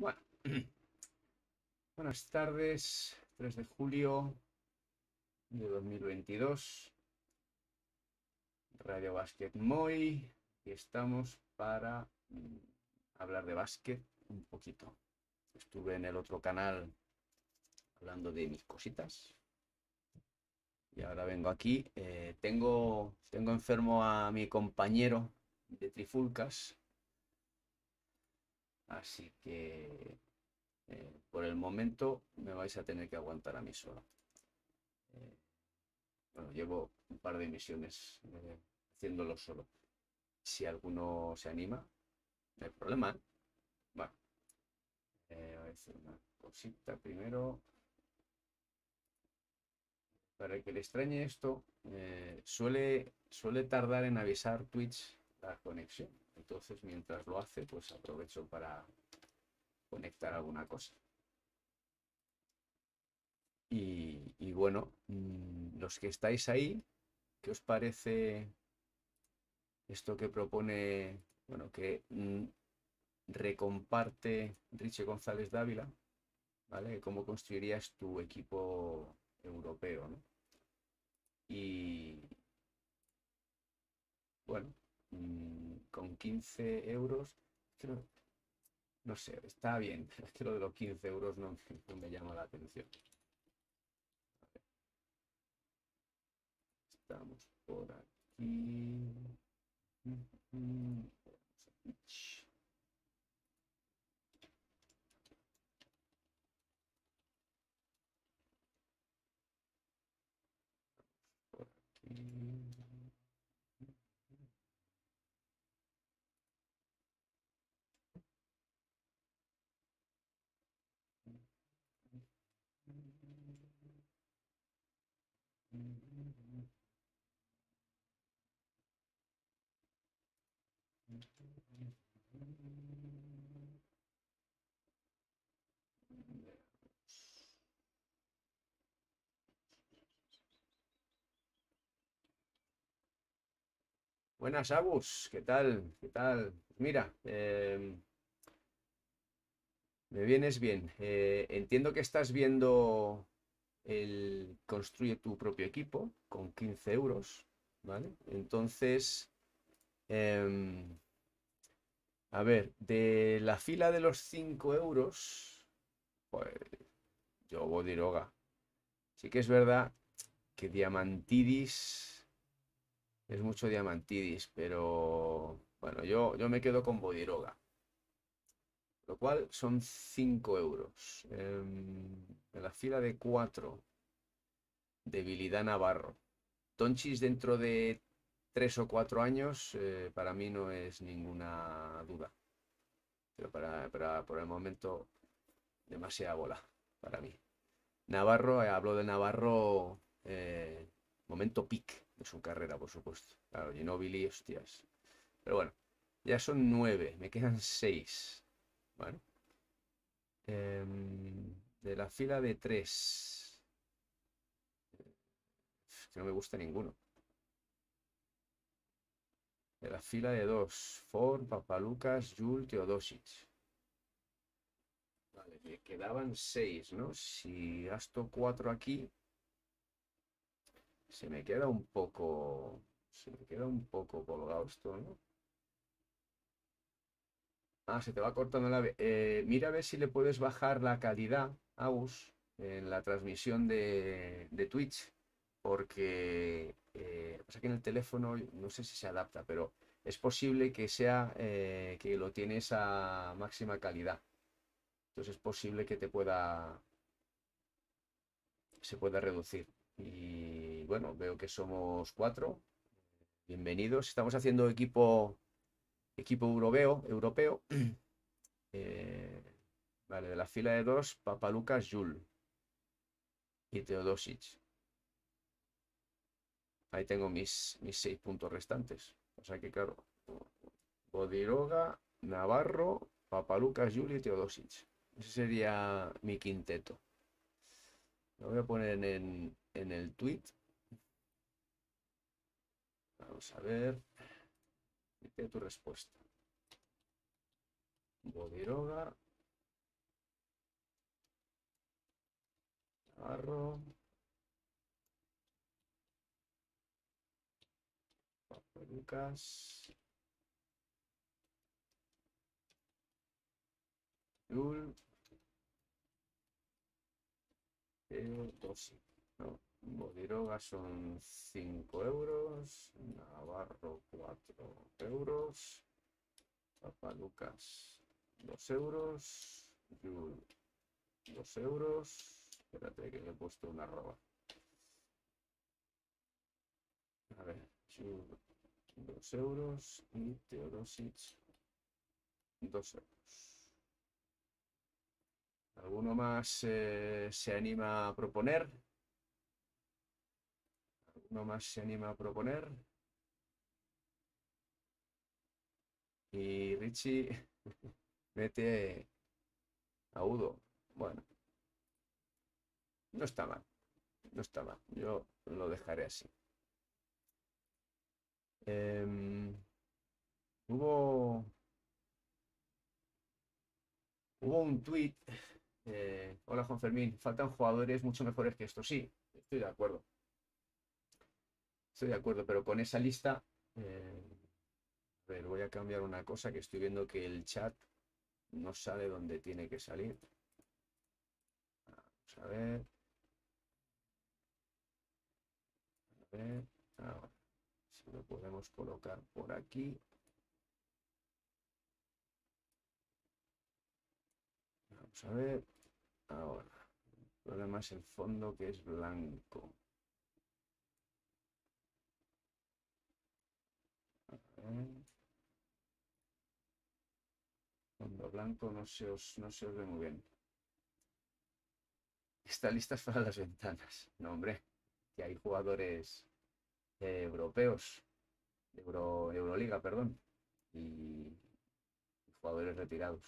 Bueno. Buenas tardes, 3 de julio de 2022. Radio Basket Moy. Y estamos para mm, hablar de básquet un poquito. Estuve en el otro canal hablando de mis cositas. Y ahora vengo aquí. Eh, tengo, tengo enfermo a mi compañero de Trifulcas, Así que eh, por el momento me vais a tener que aguantar a mí solo. Eh, bueno, llevo un par de misiones eh, haciéndolo solo. Si alguno se anima, no hay problema. Bueno, voy a hacer una cosita primero. Para que le extrañe esto, suele, suele tardar en avisar Twitch la conexión. Entonces, mientras lo hace, pues aprovecho para conectar alguna cosa. Y, bueno, mm, los que estáis ahí, ¿qué os parece esto que propone, bueno, que mm, recomparte Richie González Dávila, ¿vale? ¿Cómo construirías tu equipo europeo, Y bueno, mm, con 15 euros, no sé, está bien, pero lo de los 15 euros no, no me llama la atención. Estamos por aquí. Mm, mm, mm. Buenas, Abus. ¿Qué tal? ¿Qué tal? Mira, em, me vienes bien. Eh, entiendo que estás viendo el construye tu propio equipo con 15 euros, ¿vale? Entonces, em, a ver, de la fila de los 5 euros, pues yo Bodiroga. Sí que es verdad que Diamantidis es mucho Diamantidis, pero bueno, yo, yo me quedo con Bodiroga. Lo cual son 5 euros. Em, en la fila de 4, debilidad Navarro. Tonchis dentro de 3 o 4 años, eh, para mí no es ninguna duda. Pero para, por el momento, demasiada bola para mí. Navarro, eh, hablo de Navarro, eh, momento pic. Es su carrera, por supuesto. Claro, Ginobili, hostias. Pero bueno, ya son nueve, me quedan seis. Bueno. Em, de la fila de tres. no me gusta ninguno. De la fila de dos. Ford, Papalucas, Jules, Teodosic. Vale, me quedaban seis, ¿no? Si gasto cuatro aquí, se me queda un poco, se me queda un poco colgado esto, ¿no? Ah, se te va cortando la... Eh, mira a ver si le puedes bajar la calidad, Agus, en la transmisión de, Twitch, porque eh, pasa que en el teléfono no sé si se adapta, pero es posible que sea eh, que lo tienes a máxima calidad. Entonces es posible que te pueda... se pueda reducir. Y bueno, veo que somos cuatro. Bienvenidos. Estamos haciendo equipo equipo europeo. europeo. Eh, vale, de la fila de dos, Papa Lucas, Jul y Teodosic. Ahí tengo mis, mis seis puntos restantes. O sea que claro, Bodiroga, Navarro, Papalucas, yul y Teodosic. Ese sería mi quinteto. Lo voy a poner en, en el tweet. Vamos a ver. ¿Qué tu respuesta? Bodiroga. Arro. Lucas. Yul. Teo Bodiroga son 5 euros, Navarro 4 euros, Papalucas 2 euros, Yul 2 euros, espérate que le he puesto una roba. A ver, Yul 2 euros y Teodosic 2 euros. ¿Alguno más eh, se anima a proponer? no más se anima a proponer. Y Richie mete Udo. Bueno, no está mal. No está mal. Yo lo dejaré así. Em, hubo. Hubo un tweet. Eh, Hola Juan Fermín, faltan jugadores mucho mejores que esto. Sí, estoy de acuerdo. Estoy de acuerdo, pero con esa lista... Eh, voy a cambiar una cosa que estoy viendo que el chat no sale donde tiene que salir. Vamos a ver. A ver. Ahora, si lo podemos colocar por aquí. Vamos a ver. Ahora. El problema es el fondo que es blanco. Cuando mm. Fondo blanco no se os, no se ve muy bien. Está listas para las ventanas. No, hombre, que hay jugadores europeos, Euro, Euroliga, perdón, y, jugadores retirados.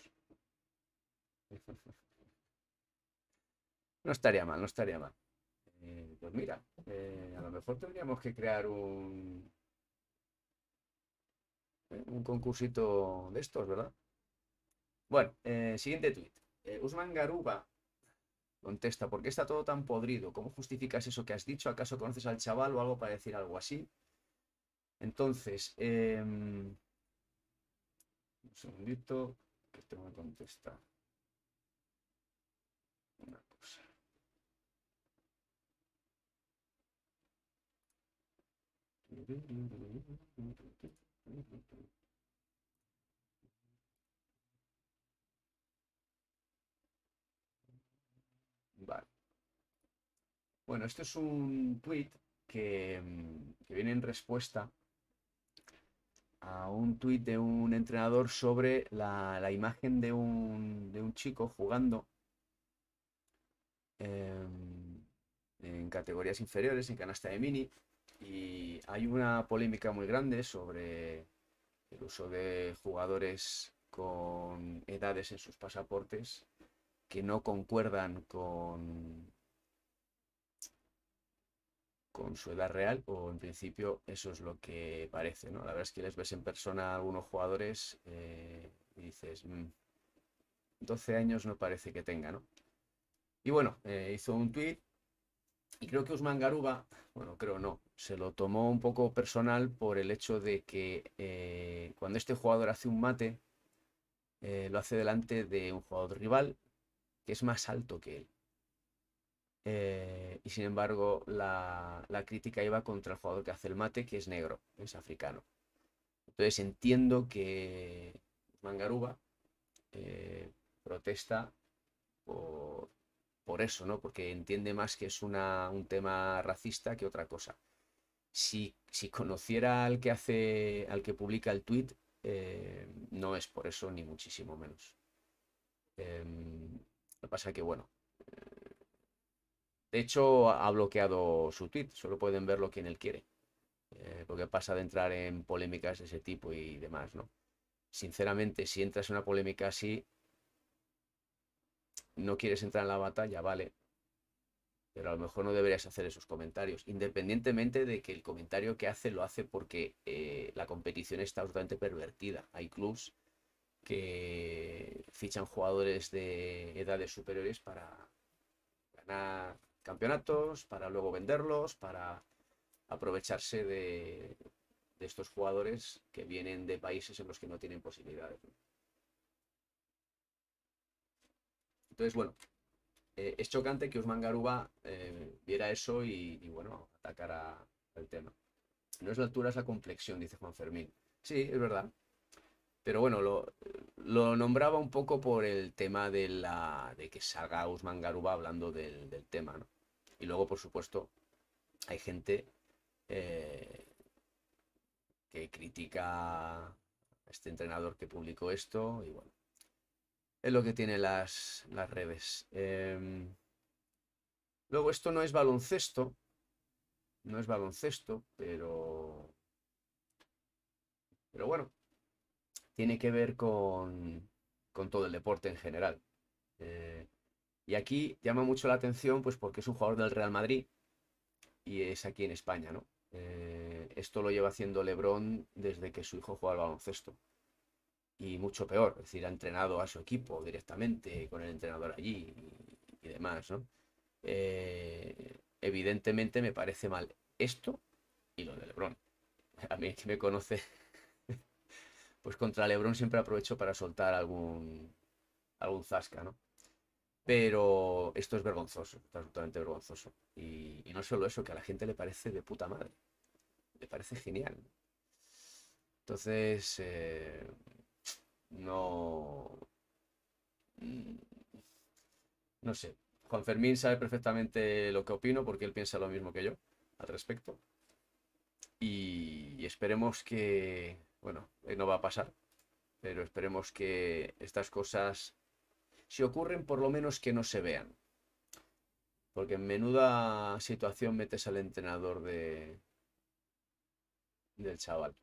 No estaría mal, no estaría mal. Eh, pues mira, eh, a lo mejor tendríamos que crear un, un concursito de estos, ¿verdad? Bueno, eh, siguiente tweet. Eh, Usman Garuba contesta, ¿por qué está todo tan podrido? ¿Cómo justificas eso que has dicho? ¿Acaso conoces al chaval o algo para decir algo así? Entonces, em, un segundito, que este me contesta. Una cosa. Bueno, esto es un tweet mm, que, viene en respuesta a un tweet de un entrenador sobre la, imagen de un, chico jugando em, en categorías inferiores, en canasta de mini, y hay una polémica muy grande sobre el uso de jugadores con edades en sus pasaportes que no concuerdan con, con su edad real, o en principio eso es lo que parece, La verdad es que les ves en persona a algunos jugadores eh, y dices, 12 mm, años no parece que tenga, ¿no? Y bueno, eh, hizo un tweet y creo que Usman Garuba, bueno, creo no, se lo tomó un poco personal por el hecho de que eh, cuando este jugador hace un mate, eh, lo hace delante de un jugador rival que es más alto que él. Eh, y sin embargo, la, crítica iba contra el jugador que hace el mate, que es negro, es africano. Entonces entiendo que Mangaruba eh, protesta por, por eso, ¿no? Porque entiende más que es un tema racista que otra cosa. Si, si, conociera al que hace, al que publica el tweet, eh, no es por eso, ni muchísimo menos. Em, lo que pasa es que, bueno. Eh, de hecho, ha bloqueado su tweet, solo pueden verlo quien él quiere. Eh, porque pasa de entrar en polémicas de ese tipo y demás, ¿no? Sinceramente, si entras en una polémica así, no quieres entrar en la batalla, vale. Pero a lo mejor no deberías hacer esos comentarios, independientemente de que el comentario que hace lo hace porque eh, la competición está totalmente pervertida. Hay clubs que fichan jugadores de edades superiores para ganar campeonatos, para luego venderlos, para aprovecharse de estos jugadores que vienen de países en los que no tienen posibilidades. Entonces, bueno, eh, es chocante que Usman Garuba eh, viera eso y, bueno, atacara el tema. No es la altura, es la complexión, dice Juan Fermín. Sí, es verdad. Pero bueno, lo, nombraba un poco por el tema de, la, que salga Usman Garuba hablando del, tema, ¿no? Y luego, por supuesto, hay gente eh, que critica a este entrenador que publicó esto y bueno. Es lo que tiene las, redes. Em, luego, esto no es baloncesto. No es baloncesto, pero. Pero bueno, tiene que ver con, todo el deporte en general. Eh, y aquí llama mucho la atención, pues porque es un jugador del Real Madrid y es aquí en España, ¿no? Eh, esto lo lleva haciendo Lebron desde que su hijo juega al baloncesto y mucho peor. Es decir, ha entrenado a su equipo directamente con el entrenador allí y, demás, ¿no? Eh, evidentemente me parece mal esto y lo de Lebron. A mí que me conoce, pues contra Lebron siempre aprovecho para soltar algún, algún zasca, ¿no? Pero esto es vergonzoso, absolutamente vergonzoso. Y, no solo eso, que a la gente le parece de puta madre. Le parece genial. Entonces, eh, no... No sé. Juan Fermín sabe perfectamente lo que opino porque él piensa lo mismo que yo al respecto. Y esperemos que, bueno, no va a pasar, pero esperemos que estas cosas, si ocurren, por lo menos que no se vean. Porque en menuda situación metes al entrenador de del chaval.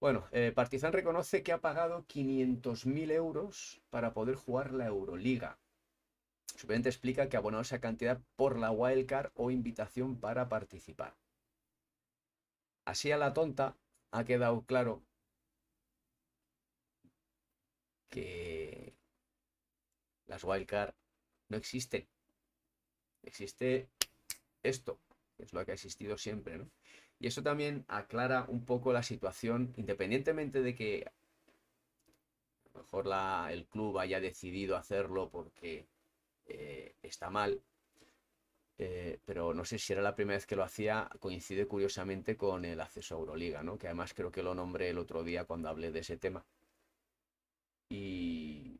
Bueno, eh, Partizan reconoce que ha pagado 500.000 euros para poder jugar la Euroliga. venta explica que ha abonado esa cantidad por la wildcard o invitación para participar. Así a la tonta ha quedado claro que las wildcard no existen. Existe esto, que es lo que ha existido siempre, ¿no? Y eso también aclara un poco la situación, independientemente de que a lo mejor el club haya decidido hacerlo porque eh, está mal, eh, pero no sé si era la primera vez que lo hacía, coincide curiosamente con el acceso a Euroliga, ¿no? que además creo que lo nombré el otro día cuando hablé de ese tema. Y...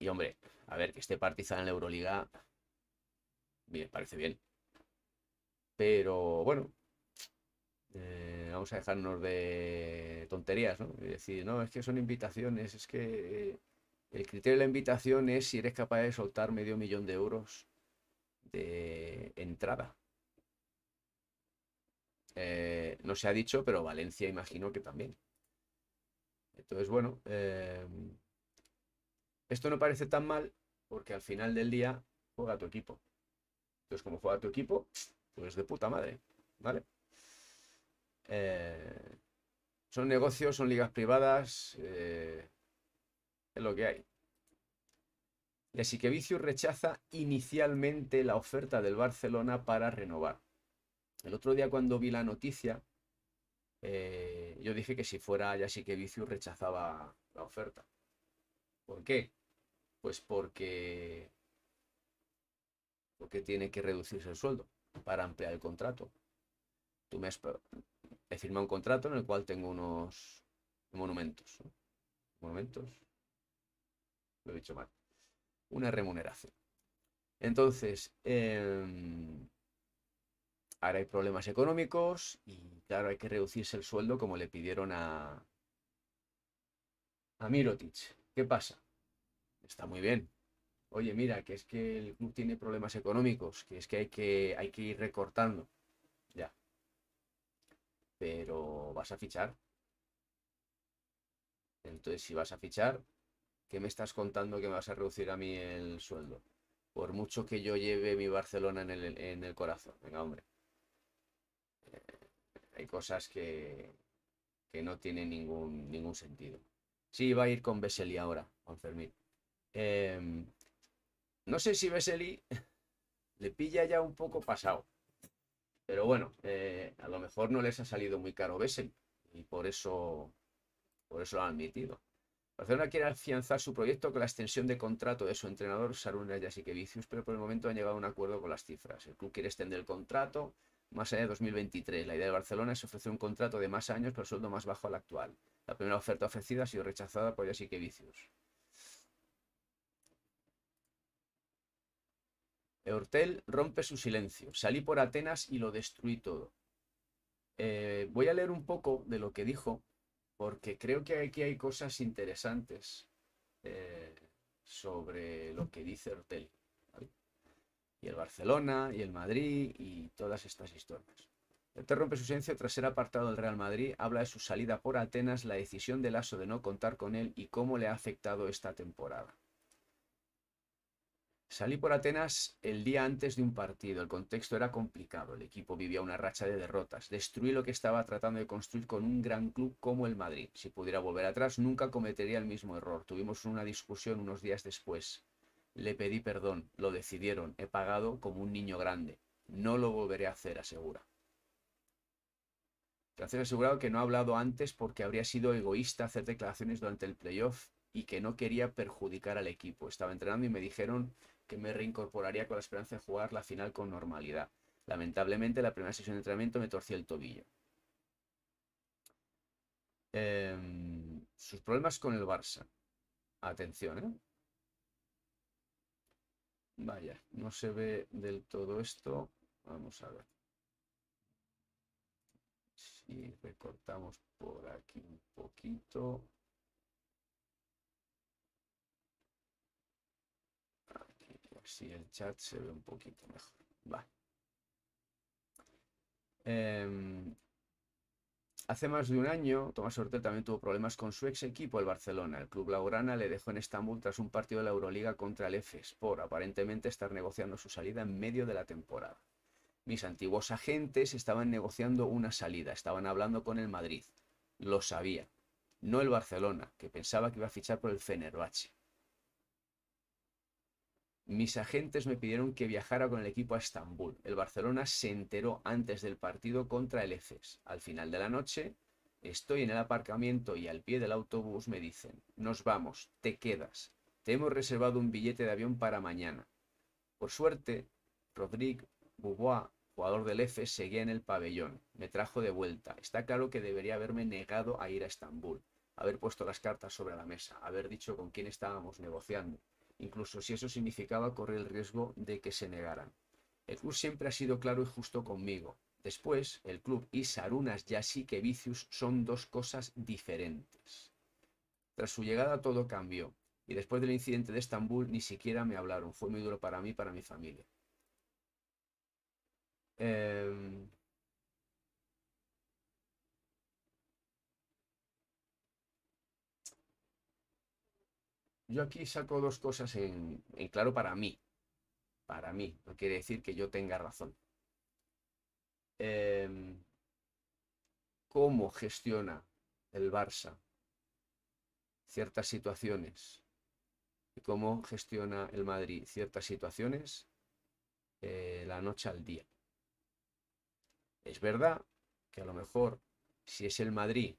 Y hombre, a ver, que esté Partizan en la Euroliga, me parece bien. Pero bueno, eh, vamos a dejarnos de tonterías, ¿no? Y decir, no, es que son invitaciones, es que el criterio de la invitación es si eres capaz de soltar medio millón de euros de entrada. Eh, no se ha dicho, pero Valencia imagino que también. Entonces, bueno, eh, esto no parece tan mal porque al final del día juega tu equipo. Entonces, como juega tu equipo, pues de puta madre, ¿vale? Eh, son negocios, son ligas privadas, eh, es lo que hay. Vicius rechaza inicialmente la oferta del Barcelona para renovar. El otro día cuando vi la noticia, eh, yo dije que si fuera Vicius rechazaba la oferta. ¿Por qué? Pues porque tiene que reducirse el sueldo para ampliar el contrato. Tú me has, he firmado un contrato en el cual tengo unos monumentos. Monumentos. Lo he dicho mal. Una remuneración. Entonces, em, ahora hay problemas económicos y claro, hay que reducirse el sueldo como le pidieron a, a Mirotic. ¿Qué pasa? Está muy bien, oye, mira, que es que el club tiene problemas económicos, que es que hay que, hay que ir recortando. Ya. Pero vas a fichar. Entonces, si vas a fichar, ¿qué me estás contando que me vas a reducir a mí el sueldo? Por mucho que yo lleve mi Barcelona en el, en el corazón. Venga, hombre. Eh, hay cosas que, que no tienen ningún, ningún sentido. Sí, va a ir con Beseli ahora, con Fermín. Em, no sé si Vesely le pilla ya un poco pasado. Pero bueno, eh, a lo mejor no les ha salido muy caro Vesely. Y por eso, por eso lo ha admitido. Barcelona quiere afianzar su proyecto con la extensión de contrato de su entrenador Saruna vicius pero por el momento han llegado a un acuerdo con las cifras. El club quiere extender el contrato más allá de 2023. La idea de Barcelona es ofrecer un contrato de más años, pero sueldo más bajo al actual. La primera oferta ofrecida ha sido rechazada por Vicius. Hortel rompe su silencio. Salí por Atenas y lo destruí todo. Eh, voy a leer un poco de lo que dijo, porque creo que aquí hay cosas interesantes eh, sobre lo que dice Hortel. Y el Barcelona, y el Madrid, y todas estas historias. Hortel rompe su silencio tras ser apartado del Real Madrid, habla de su salida por Atenas, la decisión de Lasso de no contar con él y cómo le ha afectado esta temporada. Salí por Atenas el día antes de un partido. El contexto era complicado. El equipo vivía una racha de derrotas. Destruí lo que estaba tratando de construir con un gran club como el Madrid. Si pudiera volver atrás, nunca cometería el mismo error. Tuvimos una discusión unos días después. Le pedí perdón. Lo decidieron. He pagado como un niño grande. No lo volveré a hacer, asegura. He asegurado que no ha hablado antes porque habría sido egoísta hacer declaraciones durante el playoff y que no quería perjudicar al equipo. Estaba entrenando y me dijeron que me reincorporaría con la esperanza de jugar la final con normalidad. Lamentablemente, la primera sesión de entrenamiento me torcí el tobillo. Em, sus problemas con el Barça. Atención, ¿eh? Vaya, no se ve del todo esto. Vamos a ver. Si recortamos por aquí un poquito. si el chat se ve un poquito mejor. Em, hace más de un año, Tomás Ortega también tuvo problemas con su ex equipo, el Barcelona. El club laurana le dejó en Estambul tras un partido de la Euroliga contra el EFES, por aparentemente estar negociando su salida en medio de la temporada. Mis antiguos agentes estaban negociando una salida, estaban hablando con el Madrid. Lo sabía. No el Barcelona, que pensaba que iba a fichar por el Fenerbahce mis agentes me pidieron que viajara con el equipo a Estambul. El Barcelona se enteró antes del partido contra el EFES. Al final de la noche, estoy en el aparcamiento y al pie del autobús me dicen, nos vamos, te quedas. Te hemos reservado un billete de avión para mañana. Por suerte, Rodrigue Boubois, jugador del EFES, seguía en el pabellón. Me trajo de vuelta. Está claro que debería haberme negado a ir a Estambul, haber puesto las cartas sobre la mesa, haber dicho con quién estábamos negociando incluso si eso significaba correr el riesgo de que se negaran. El club siempre ha sido claro y justo conmigo. Después, el club y Sarunas que vicios son dos cosas diferentes. Tras su llegada todo cambió, y después del incidente de Estambul ni siquiera me hablaron. Fue muy duro para mí y para mi familia. Eh... yo aquí saco dos cosas en, claro para mí. Para mí, no quiere decir que yo tenga razón. Em, ¿Cómo gestiona el Barça ciertas situaciones? ¿Y cómo gestiona el Madrid ciertas situaciones eh, la noche al día? Es verdad que a lo mejor si es el Madrid,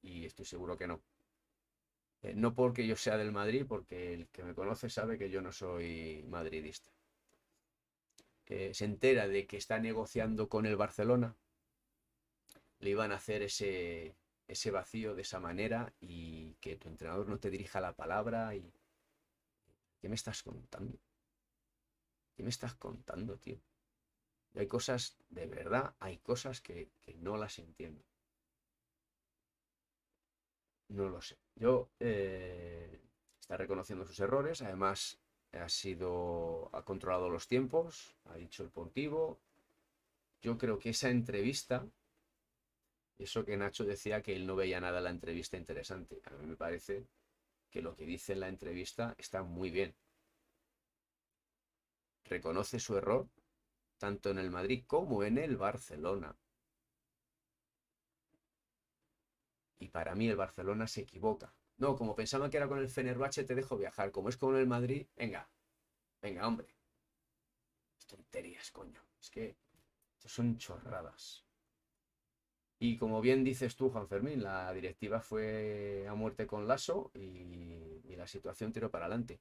y estoy seguro que no, eh, no porque yo sea del Madrid, porque el que me conoce sabe que yo no soy madridista. se entera de que está negociando con el Barcelona, le iban a hacer ese, ese vacío de esa manera y que tu entrenador no te dirija la palabra y... ¿Qué me estás contando? ¿Qué me estás contando, tío? hay cosas, de verdad, hay cosas que, que no las entiendo. No lo sé yo eh, está reconociendo sus errores, además ha sido ha controlado los tiempos, ha dicho el pontivo. Yo creo que esa entrevista, eso que Nacho decía que él no veía nada en la entrevista interesante, a mí me parece que lo que dice en la entrevista está muy bien. Reconoce su error tanto en el Madrid como en el Barcelona. Y para mí el Barcelona se equivoca. No, como pensaba que era con el Fenerbahce, te dejo viajar. Como es con el Madrid, venga, venga, hombre. tonterías, coño. Es que son chorradas. Y como bien dices tú, Juan Fermín, la directiva fue a muerte con Lasso y, y la situación tiró para adelante.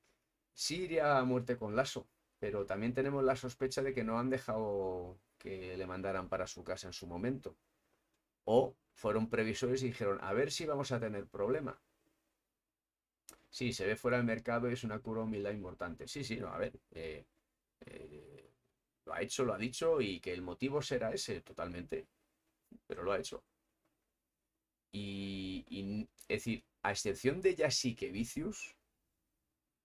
Sí iría a muerte con Lasso, pero también tenemos la sospecha de que no han dejado que le mandaran para su casa en su momento. O fueron previsores y dijeron, a ver si vamos a tener problema. Sí, se ve fuera del mercado y es una cura humildad importante. Sí, sí, no, a ver. Eh, eh, lo ha hecho, lo ha dicho y que el motivo será ese totalmente. Pero lo ha hecho. Y, es decir, a excepción de Yasike Vicius,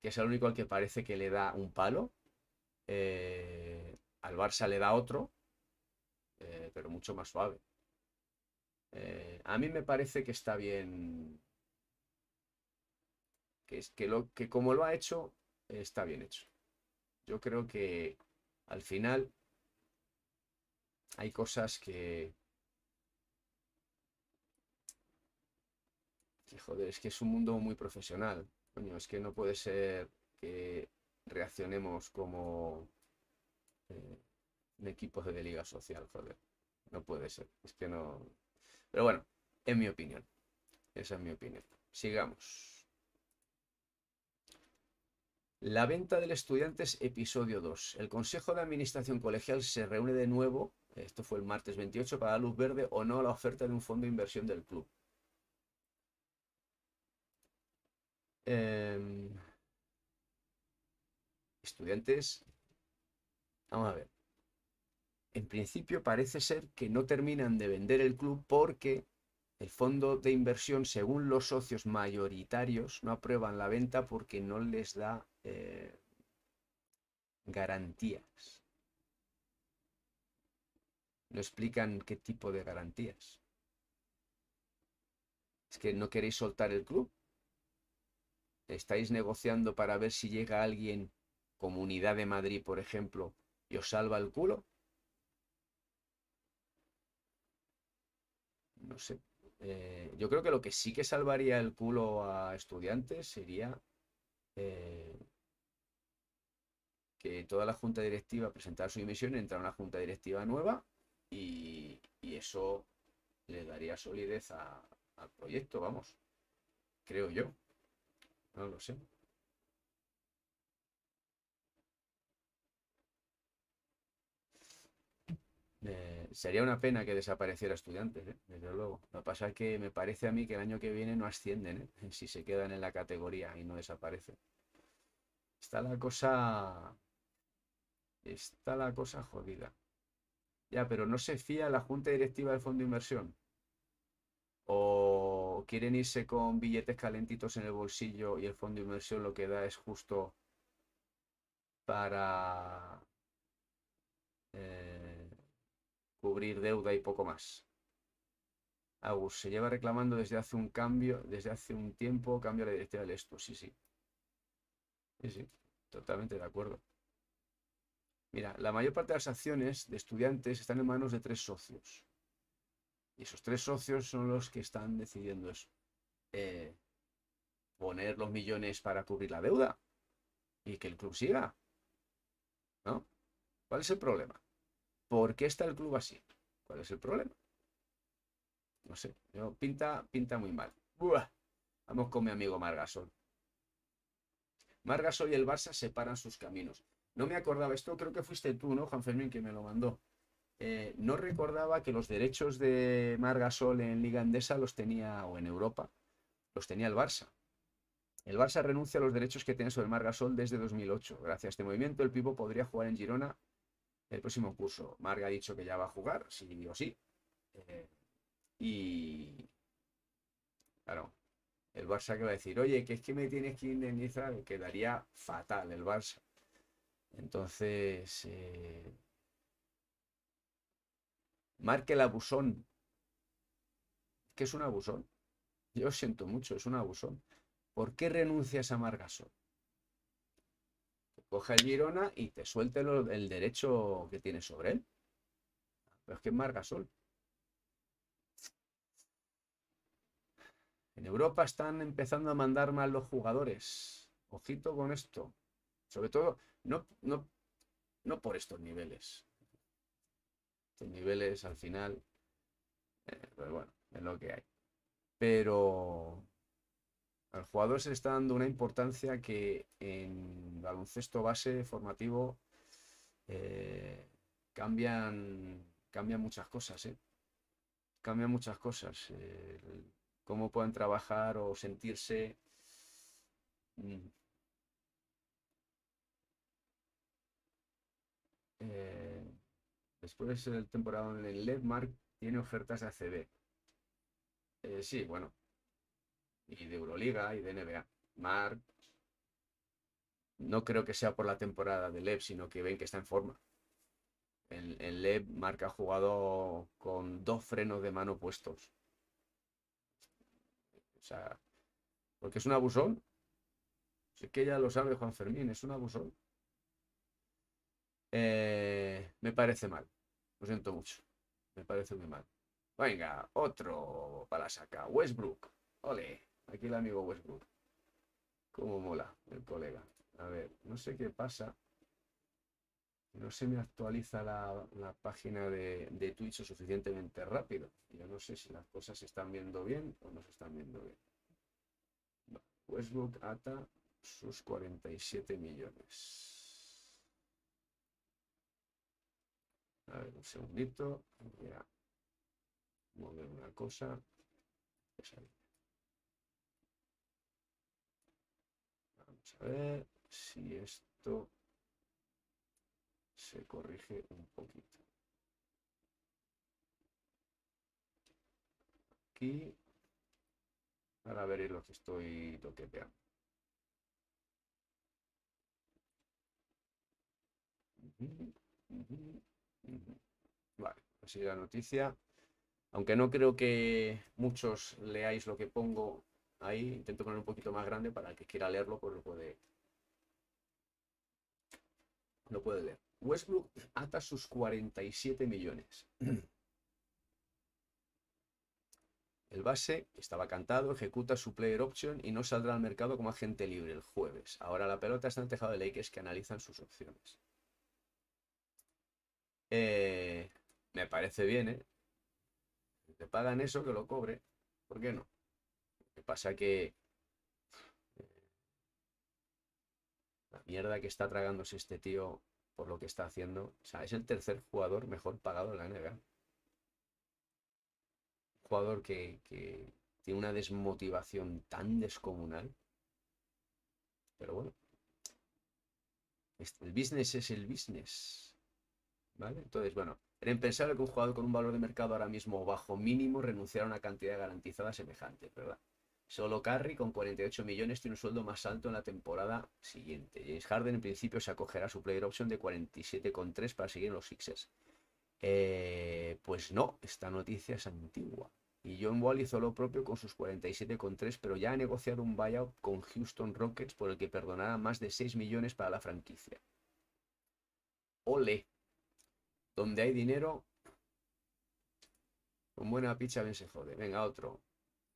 que es el único al que parece que le da un palo, eh, al Barça le da otro, pero mucho más suave. Eh, a mí me parece que está bien. Que, es, que, lo, que como lo ha hecho, está bien hecho. Yo creo que al final hay cosas que. joder, es que es un mundo muy profesional. Coño, es que no puede ser que reaccionemos como eh, un equipo de liga social, joder. No puede ser. Es que no. Pero bueno, en mi opinión. Esa es mi opinión. Sigamos. La venta del Estudiantes, episodio 2. El Consejo de Administración Colegial se reúne de nuevo, esto fue el martes 28, para dar luz verde o no a la oferta de un fondo de inversión del club. Em, estudiantes. Vamos a ver en principio parece ser que no terminan de vender el club porque el fondo de inversión, según los socios mayoritarios, no aprueban la venta porque no les da eh, garantías. No explican qué tipo de garantías. Es que no queréis soltar el club. Estáis negociando para ver si llega alguien, Comunidad de Madrid, por ejemplo, y os salva el culo. No sé. Eh, yo creo que lo que sí que salvaría el culo a estudiantes sería eh, que toda la junta directiva presentara su dimisión, entra una junta directiva nueva y, eso le daría solidez al proyecto, vamos. Creo yo. No lo sé. Eh, sería una pena que desapareciera estudiantes, ¿eh? desde luego. Lo que pasa es que me parece a mí que el año que viene no ascienden, ¿eh? si se quedan en la categoría y no desaparecen. Está la cosa. Está la cosa jodida. Ya, pero no se fía la junta directiva del fondo de inversión. O quieren irse con billetes calentitos en el bolsillo y el fondo de inversión lo que da es justo para cubrir deuda y poco más. Agus, se lleva reclamando desde hace un cambio, desde hace un tiempo, cambio la directiva del esto Sí, sí. Sí, sí, totalmente de acuerdo. Mira, la mayor parte de las acciones de estudiantes están en manos de tres socios. Y esos tres socios son los que están decidiendo eso. Eh, poner los millones para cubrir la deuda y que el club siga. ¿No? ¿Cuál es el problema? ¿Por qué está el club así? ¿Cuál es el problema? No sé, pinta, pinta muy mal. Vamos con mi amigo Margasol. Margasol y el Barça separan sus caminos. No me acordaba, esto creo que fuiste tú, ¿no, Juan Fermín, que me lo mandó? Eh, no recordaba que los derechos de Margasol en Liga Endesa los tenía, o en Europa, los tenía el Barça. El Barça renuncia a los derechos que tiene sobre Margasol desde 2008. Gracias a este movimiento, el Pipo podría jugar en Girona el próximo curso. Marga ha dicho que ya va a jugar, sí o sí. Eh, y. Claro. El Barça que va a decir, oye, que es que me tienes que indemnizar, quedaría fatal el Barça. Entonces. Eh... Marque el abusón. que es un abusón? Yo siento mucho, es un abusón. ¿Por qué renuncias a Margasol? coge el Girona y te suelte el derecho que tiene sobre él. Pero es que es Margasol. En Europa están empezando a mandar mal los jugadores. Ojito con esto. Sobre todo, no, no, por estos niveles. Estos niveles al final, eh, Pero pues bueno, es lo que hay. Pero al jugador se está dando una importancia que en baloncesto base formativo eh, cambian, cambian muchas cosas, ¿eh? Cambian muchas cosas. Eh, cómo pueden trabajar o sentirse. Mm. Eh, después el temporada en el LED mark tiene ofertas de ACB. sí, bueno, y de Euroliga y de NBA. Mar no creo que sea por la temporada de Lev, sino que ven que está en forma. En, Lev, Marca ha jugado con dos frenos de mano puestos. O sea, porque es un abusón. Sé que ya lo sabe Juan Fermín, es un abusón. Eh, me parece mal. Lo siento mucho. Me parece muy mal. Venga, otro para sacar. Westbrook. Ole. Aquí el amigo Westbrook. Cómo mola el colega. A ver, no sé qué pasa. No se me actualiza la, página de, de, Twitch suficientemente rápido. Yo no sé si las cosas se están viendo bien o no se están viendo bien. Westbrook ata sus 47 millones. A ver, un segundito. Voy a mover una cosa. Pues a ver si esto se corrige un poquito. Aquí. Ahora veréis lo que estoy toqueteando. Vale, así pues la noticia. Aunque no creo que muchos leáis lo que pongo Ahí intento poner un poquito más grande para el que quiera leerlo, pues lo puede, lo puede leer. Westbrook ata sus 47 millones. El base estaba cantado, ejecuta su player option y no saldrá al mercado como agente libre el jueves. Ahora la pelota está en tejado de Lakers que analizan sus opciones. Eh, me parece bien, ¿eh? Te pagan eso, que lo cobre. ¿Por qué no? pasa que... Eh, la mierda que está tragándose este tío por lo que está haciendo. O sea, es el tercer jugador mejor pagado de la NBA. Un jugador que, que tiene una desmotivación tan descomunal. Pero bueno. El business es el business. ¿Vale? Entonces, bueno, era impensable que un jugador con un valor de mercado ahora mismo bajo mínimo renunciara a una cantidad garantizada semejante, ¿verdad? Solo carry con 48 millones tiene un sueldo más alto en la temporada siguiente. James Harden en principio se acogerá a su player option de 47,3 para seguir en los Sixers. Eh, pues no, esta noticia es antigua. Y John Wall hizo lo propio con sus 47,3, pero ya ha negociado un buyout con Houston Rockets por el que perdonará más de 6 millones para la franquicia. Ole. Donde hay dinero, con buena picha bien se jode. Venga, otro.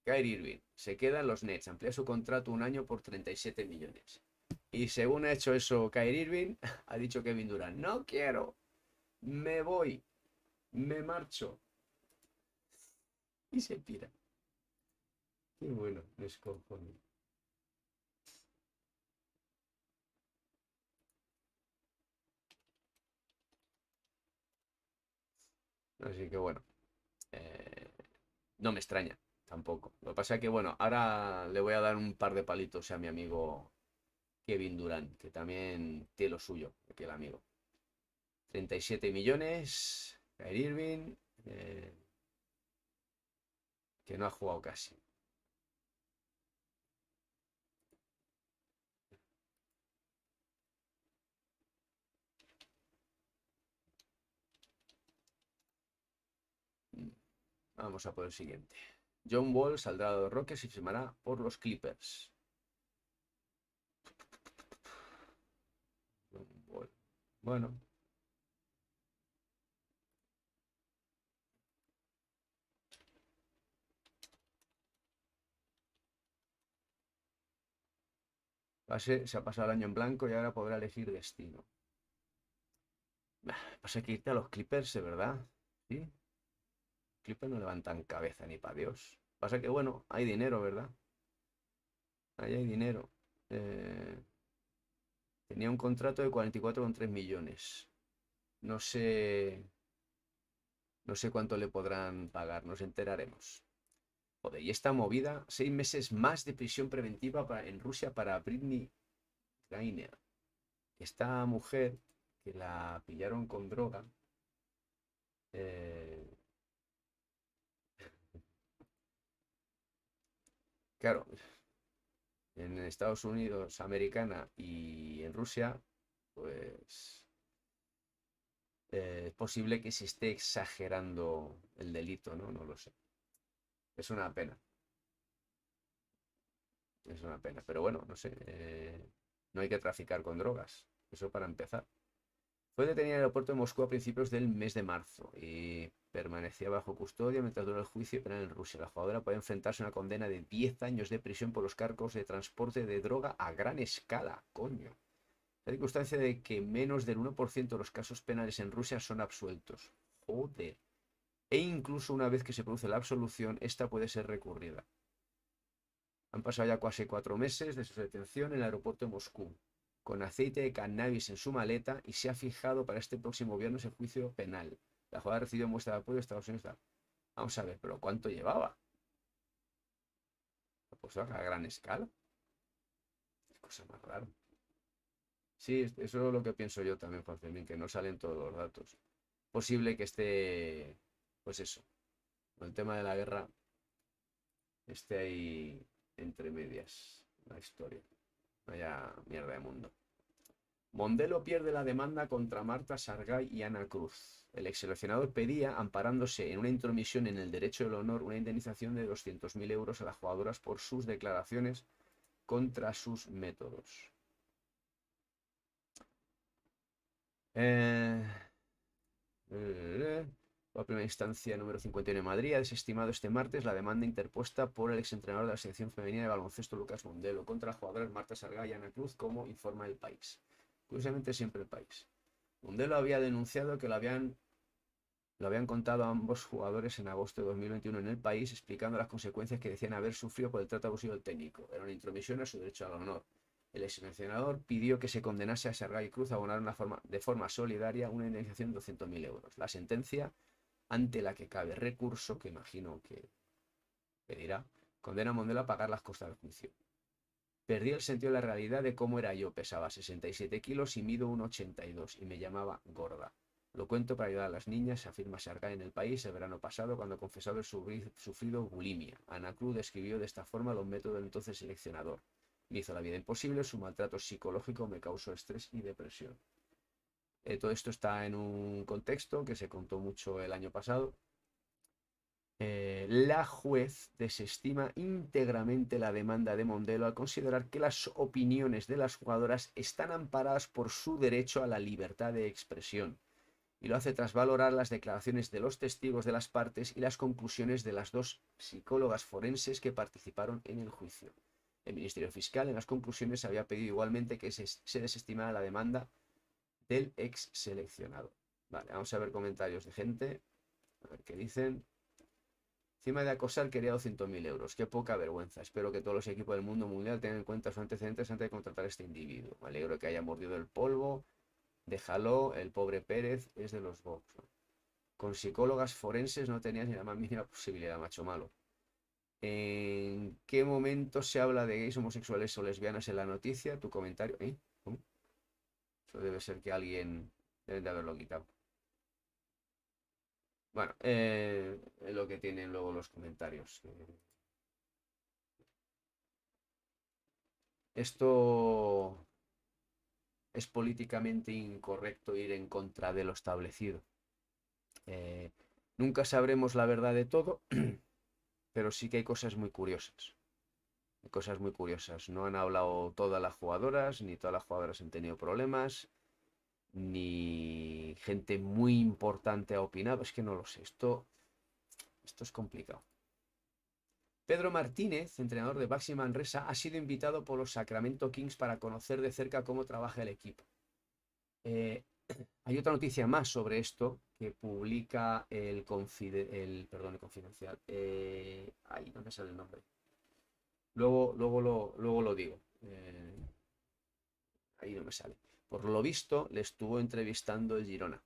Kyrie Irving se queda en los Nets, amplía su contrato un año por 37 millones. Y según ha hecho eso Kyrie Irving, ha dicho Kevin Durant, no quiero, me voy, me marcho. Y se tira. y bueno, Así que bueno, eh, no me extraña Tampoco. Lo que pasa es que, bueno, ahora le voy a dar un par de palitos a mi amigo Kevin Durant, que también tiene lo suyo, que el amigo. 37 millones, a Irving, eh, que no ha jugado casi. Vamos a por el siguiente. John Wall saldrá de los Rockets y firmará por los Clippers. Bueno. Pase, se ha pasado el año en blanco y ahora podrá elegir destino. Pasa que irte a los Clippers, de verdad. ¿Sí? Clippers no levantan cabeza ni para Dios. Pasa que, bueno, hay dinero, ¿verdad? Ahí hay dinero. Eh, tenía un contrato de 44,3 millones. No sé. No sé cuánto le podrán pagar, nos enteraremos. Joder, y esta movida, seis meses más de prisión preventiva en Rusia para Britney ukraine. Esta mujer que la pillaron con droga, eh, Claro, en Estados Unidos, americana y en Rusia, pues eh, es posible que se esté exagerando el delito, ¿no? No lo sé. Es una pena. Es una pena. Pero bueno, no sé. Eh, no hay que traficar con drogas. Eso para empezar. Fue detenido en el aeropuerto de Moscú a principios del mes de marzo y Permanecía bajo custodia mientras duró el juicio penal en Rusia. La jugadora puede enfrentarse a una condena de 10 años de prisión por los cargos de transporte de droga a gran escala. Coño. La circunstancia de que menos del 1% de los casos penales en Rusia son absueltos. Joder. E incluso una vez que se produce la absolución, esta puede ser recurrida. Han pasado ya casi cuatro meses de su detención en el aeropuerto de Moscú, con aceite de cannabis en su maleta y se ha fijado para este próximo viernes el juicio penal. La jugada recibió muestra de apoyo de Estados Unidos. Vamos a ver, pero ¿cuánto llevaba? Pues a gran escala. Es cosa más rara. Sí, eso es lo que pienso yo también, Juan que no salen todos los datos. Posible que esté, pues eso, el tema de la guerra, esté ahí entre medias la historia. Vaya mierda de mundo. Mondelo pierde la demanda contra Marta Sargay y Ana Cruz el ex seleccionador pedía, amparándose en una intromisión en el derecho del honor, una indemnización de 200.000 euros a las jugadoras por sus declaraciones contra sus métodos. Eh, la primera instancia número 51 de Madrid ha desestimado este martes la demanda interpuesta por el exentrenador de la selección femenina de baloncesto Lucas Mondelo contra las jugadoras Marta Sargalla y Ana Cruz, como informa el país. Curiosamente siempre el país. Mundelo había denunciado que lo habían, lo habían contado a ambos jugadores en agosto de 2021 en el país, explicando las consecuencias que decían haber sufrido por el trato abusivo del técnico. Era una intromisión a su derecho al honor. El exseleccionador pidió que se condenase a Sergay Cruz a abonar de forma solidaria una indemnización de 200.000 euros. La sentencia, ante la que cabe recurso, que imagino que pedirá, condena a Mondelo a pagar las costas de la función. Perdí el sentido de la realidad de cómo era yo. Pesaba 67 kilos y mido 1,82 y me llamaba gorda. Lo cuento para ayudar a las niñas, afirma acá en el país el verano pasado cuando confesaba haber sufrido bulimia. Ana Cruz describió de esta forma los métodos del entonces seleccionador. Me hizo la vida imposible, su maltrato psicológico me causó estrés y depresión. Eh, todo esto está en un contexto que se contó mucho el año pasado, eh, la juez desestima íntegramente la demanda de Mondelo al considerar que las opiniones de las jugadoras están amparadas por su derecho a la libertad de expresión, y lo hace tras valorar las declaraciones de los testigos de las partes y las conclusiones de las dos psicólogas forenses que participaron en el juicio. El Ministerio Fiscal en las conclusiones había pedido igualmente que se, se desestimara la demanda del ex seleccionado. Vale, vamos a ver comentarios de gente, a ver qué dicen. Encima de acosar quería 200.000 euros. Qué poca vergüenza. Espero que todos los equipos del mundo mundial tengan en cuenta sus antecedentes antes de contratar a este individuo. Me alegro que haya mordido el polvo. Déjalo, el pobre Pérez es de los box. Con psicólogas forenses no tenías ni la más mínima posibilidad, macho malo. ¿En qué momento se habla de gays, homosexuales o lesbianas en la noticia? Tu comentario. ¿Eh? Eso debe ser que alguien debe de haberlo quitado. Bueno, eh, lo que tienen luego los comentarios. Esto es políticamente incorrecto ir en contra de lo establecido. Eh, nunca sabremos la verdad de todo, pero sí que hay cosas muy curiosas. Hay cosas muy curiosas. No han hablado todas las jugadoras, ni todas las jugadoras han tenido problemas ni gente muy importante ha opinado. Es que no lo sé, esto, esto es complicado. Pedro Martínez, entrenador de Baxi Manresa, ha sido invitado por los Sacramento Kings para conocer de cerca cómo trabaja el equipo. Eh, hay otra noticia más sobre esto que publica el, el, perdón, el confidencial. Eh, ahí no me sale el nombre. Luego, luego, lo, luego lo digo. Eh, ahí no me sale. Por lo visto, le estuvo entrevistando el Girona.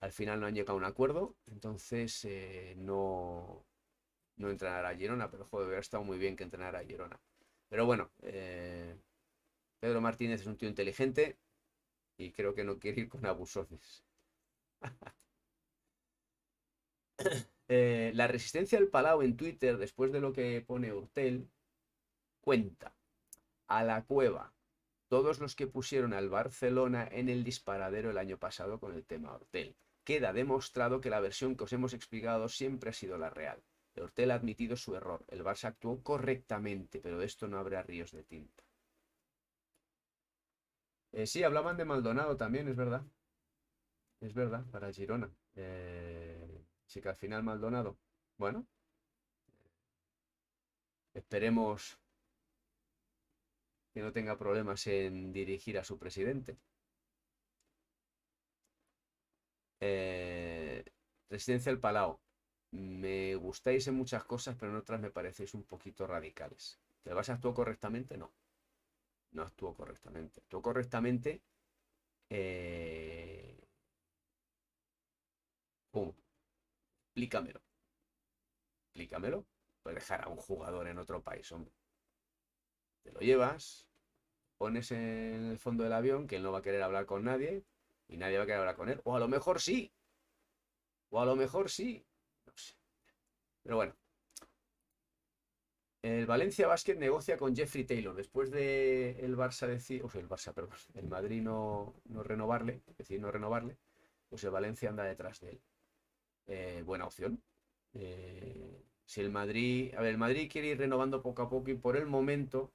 Al final no han llegado a un acuerdo, entonces eh, no, no entrenará a Girona, pero joder, hubiera estado muy bien que entrenara a Girona. Pero bueno, eh, Pedro Martínez es un tío inteligente y creo que no quiere ir con abusones. Eh, la resistencia del Palau en Twitter, después de lo que pone Urtel, cuenta. A la cueva, todos los que pusieron al Barcelona en el disparadero el año pasado con el tema Hortel. Queda demostrado que la versión que os hemos explicado siempre ha sido la real. Hortel ha admitido su error, el Barça actuó correctamente, pero esto no habrá ríos de tinta. Eh, sí, hablaban de Maldonado también, es verdad. Es verdad, para Girona. Eh, sí que al final Maldonado. Bueno. Eh, esperemos que no tenga problemas en dirigir a su presidente. Eh, residencia del Palau. Me gustáis en muchas cosas, pero en otras me parecéis un poquito radicales. ¿Te vas a actuar correctamente? No. No actuó correctamente. Actuó correctamente. Eh... ¿Cómo? Explícamelo. Explícamelo. a dejar a un jugador en otro país, hombre te lo llevas, pones en el fondo del avión que él no va a querer hablar con nadie y nadie va a querer hablar con él. O a lo mejor sí. O a lo mejor sí. No sé. Pero bueno. El Valencia Basket negocia con Jeffrey Taylor. Después de el Barça decir, o sea, el Barça, perdón, el Madrid no, no renovarle, decir, no renovarle, pues el Valencia anda detrás de él. Eh, buena opción. Eh, si el Madrid, a ver, el Madrid quiere ir renovando poco a poco y por el momento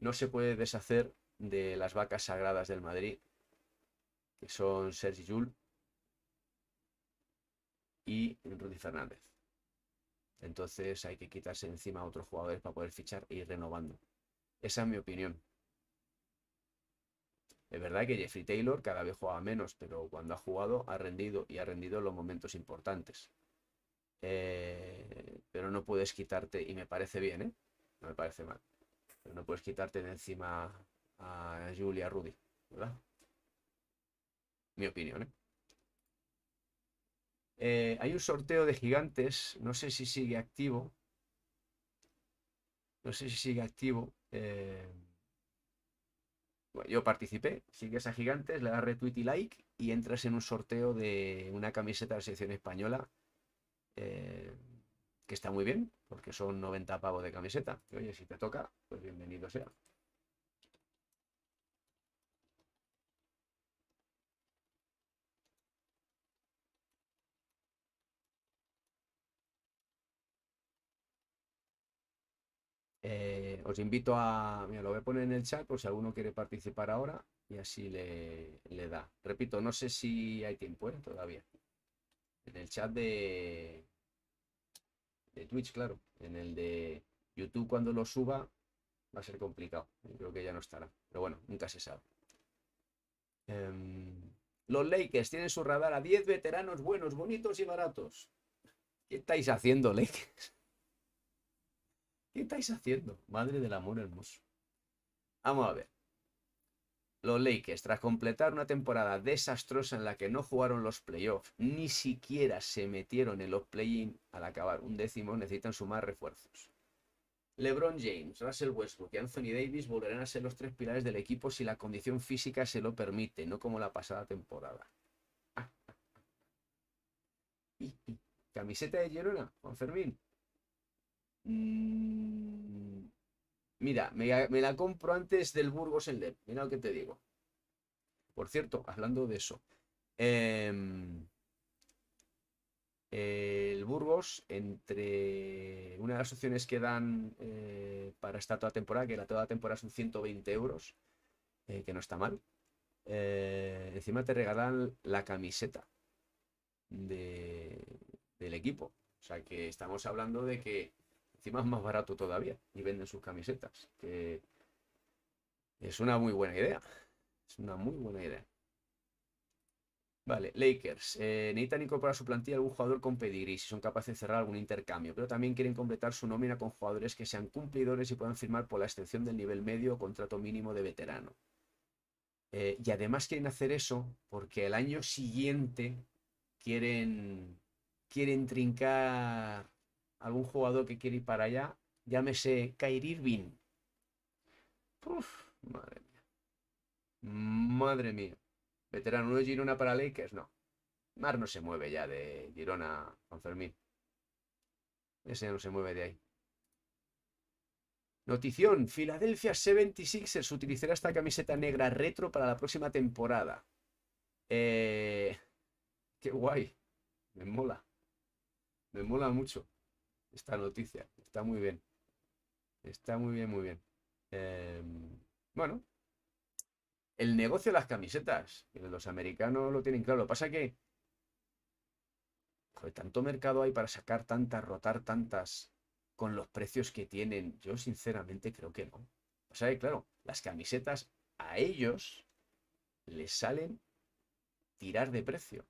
no se puede deshacer de las vacas sagradas del Madrid, que son Sergi Jules y Rudy Fernández. Entonces hay que quitarse encima a otros jugadores para poder fichar e ir renovando. Esa es mi opinión. Es verdad que Jeffrey Taylor cada vez juega menos, pero cuando ha jugado ha rendido y ha rendido en los momentos importantes. Eh, pero no puedes quitarte, y me parece bien, ¿eh? no me parece mal, no puedes quitarte de encima a Julia Rudy, ¿verdad? Mi opinión, ¿eh? ¿eh? hay un sorteo de gigantes, no sé si sigue activo. No sé si sigue activo. Eh, yo participé, sigues a gigantes, le das retweet y like y entras en un sorteo de una camiseta de la selección española. Eh, que está muy bien, porque son 90 pavos de camiseta. oye, si te toca, pues bienvenido sea. Eh, os invito a. Mira, lo voy a poner en el chat por si alguno quiere participar ahora y así le, le da. Repito, no sé si hay tiempo eh, todavía. En el chat de, de Twitch, claro. En el de YouTube cuando lo suba va a ser complicado. creo que ya no estará. Pero bueno, nunca se sabe. Em, los Lakers tienen su radar a 10 veteranos buenos, bonitos y baratos. ¿Qué estáis haciendo, Lakers? ¿Qué estáis haciendo? Madre del amor hermoso. Vamos a ver. Los Lakers, tras completar una temporada desastrosa en la que no jugaron los playoffs, ni siquiera se metieron en los play-in al acabar un décimo, necesitan sumar refuerzos. LeBron James, Russell Westbrook y Anthony Davis volverán a ser los tres pilares del equipo si la condición física se lo permite, no como la pasada temporada. ¿Camiseta de Girona, Juan Fermín? Mm, Mira, me, la compro antes del Burgos en Lep. Mira lo que te digo. Por cierto, hablando de eso. Em, el Burgos, entre una de las opciones que dan eh, para esta toda temporada, que la toda temporada son 120 euros, eh, que no está mal. Eh, encima te regalan la camiseta del equipo. O sea que estamos hablando de que más barato todavía y venden sus camisetas. Que es una muy buena idea. Es una muy buena idea. Vale, Lakers. Eh, necesitan incorporar su plantilla algún jugador con y si son capaces de cerrar algún intercambio, pero también quieren completar su nómina con jugadores que sean cumplidores y puedan firmar por la extensión del nivel medio o contrato mínimo de veterano. Eh, y además quieren hacer eso porque el año siguiente quieren, quieren trincar algún jugador que quiere ir para allá, llámese Kyrie Irving. madre mía. Madre mía. Veterano, de Girona para Lakers? No. Mar no se mueve ya de Girona con Fermín. Ese no se mueve de ahí. Notición, Philadelphia 76ers utilizará esta camiseta negra retro para la próxima temporada. Eh, qué guay, me mola. Me mola mucho esta noticia. Está muy bien. Está muy bien, muy bien. Em, bueno, el negocio de las camisetas. Los americanos lo tienen claro. Lo que pasa que con tanto mercado hay para sacar tantas, rotar tantas con los precios que tienen. Yo sinceramente creo que no. O sea, claro, las camisetas a ellos les salen tirar de precio.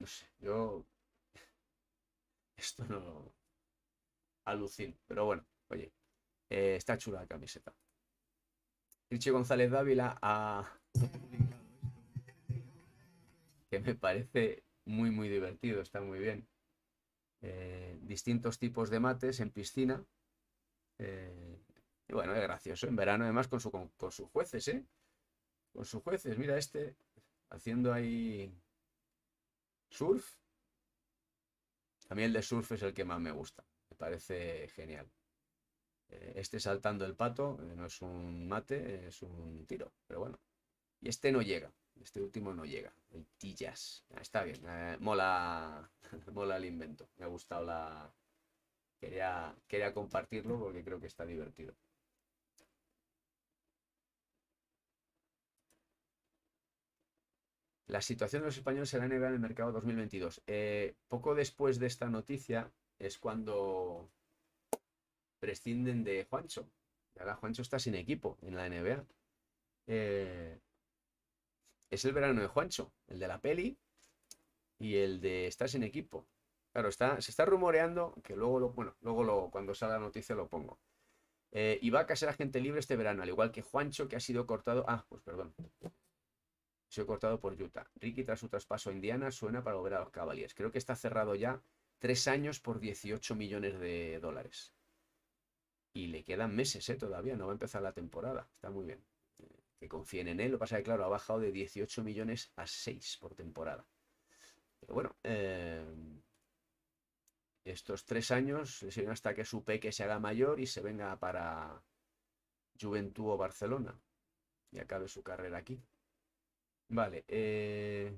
No sé, yo esto no... Alucin. Pero bueno, oye. Eh, está chula la camiseta. Richie González Dávila ah, que me parece muy, muy divertido. Está muy bien. Eh, distintos tipos de mates en piscina. Eh, y bueno, es gracioso. En verano, además, con, con sus jueces, ¿eh? Con sus jueces. Mira este haciendo ahí surf también el de surf es el que más me gusta. Me parece genial. Eh, este saltando el pato eh, no es un mate, es un tiro. Pero bueno. Y este no llega. Este último no llega. Ah, está bien. Eh, mola. mola el invento. Me ha gustado la. Quería, quería compartirlo porque creo que está divertido. La situación de los españoles en la NBA en el mercado 2022. Eh, poco después de esta noticia es cuando prescinden de Juancho. Y ahora Juancho está sin equipo en la NBA. Eh, es el verano de Juancho, el de la peli y el de estar sin equipo. Claro, está, se está rumoreando, que luego bueno, luego cuando salga la noticia lo pongo. Eh, y a casar a gente libre este verano, al igual que Juancho, que ha sido cortado. Ah, pues perdón se ha cortado por Utah. Ricky tras su traspaso a Indiana suena para volver a los Cavaliers. Creo que está cerrado ya tres años por 18 millones de dólares. Y le quedan meses ¿eh? todavía, no va a empezar la temporada. Está muy bien. Eh, que confíen en él. Lo que pasa es que, claro, ha bajado de 18 millones a 6 por temporada. Pero bueno, eh, estos tres años le sirven hasta que su peque se haga mayor y se venga para Juventud o Barcelona. Y acabe su carrera aquí. Vale. Eh,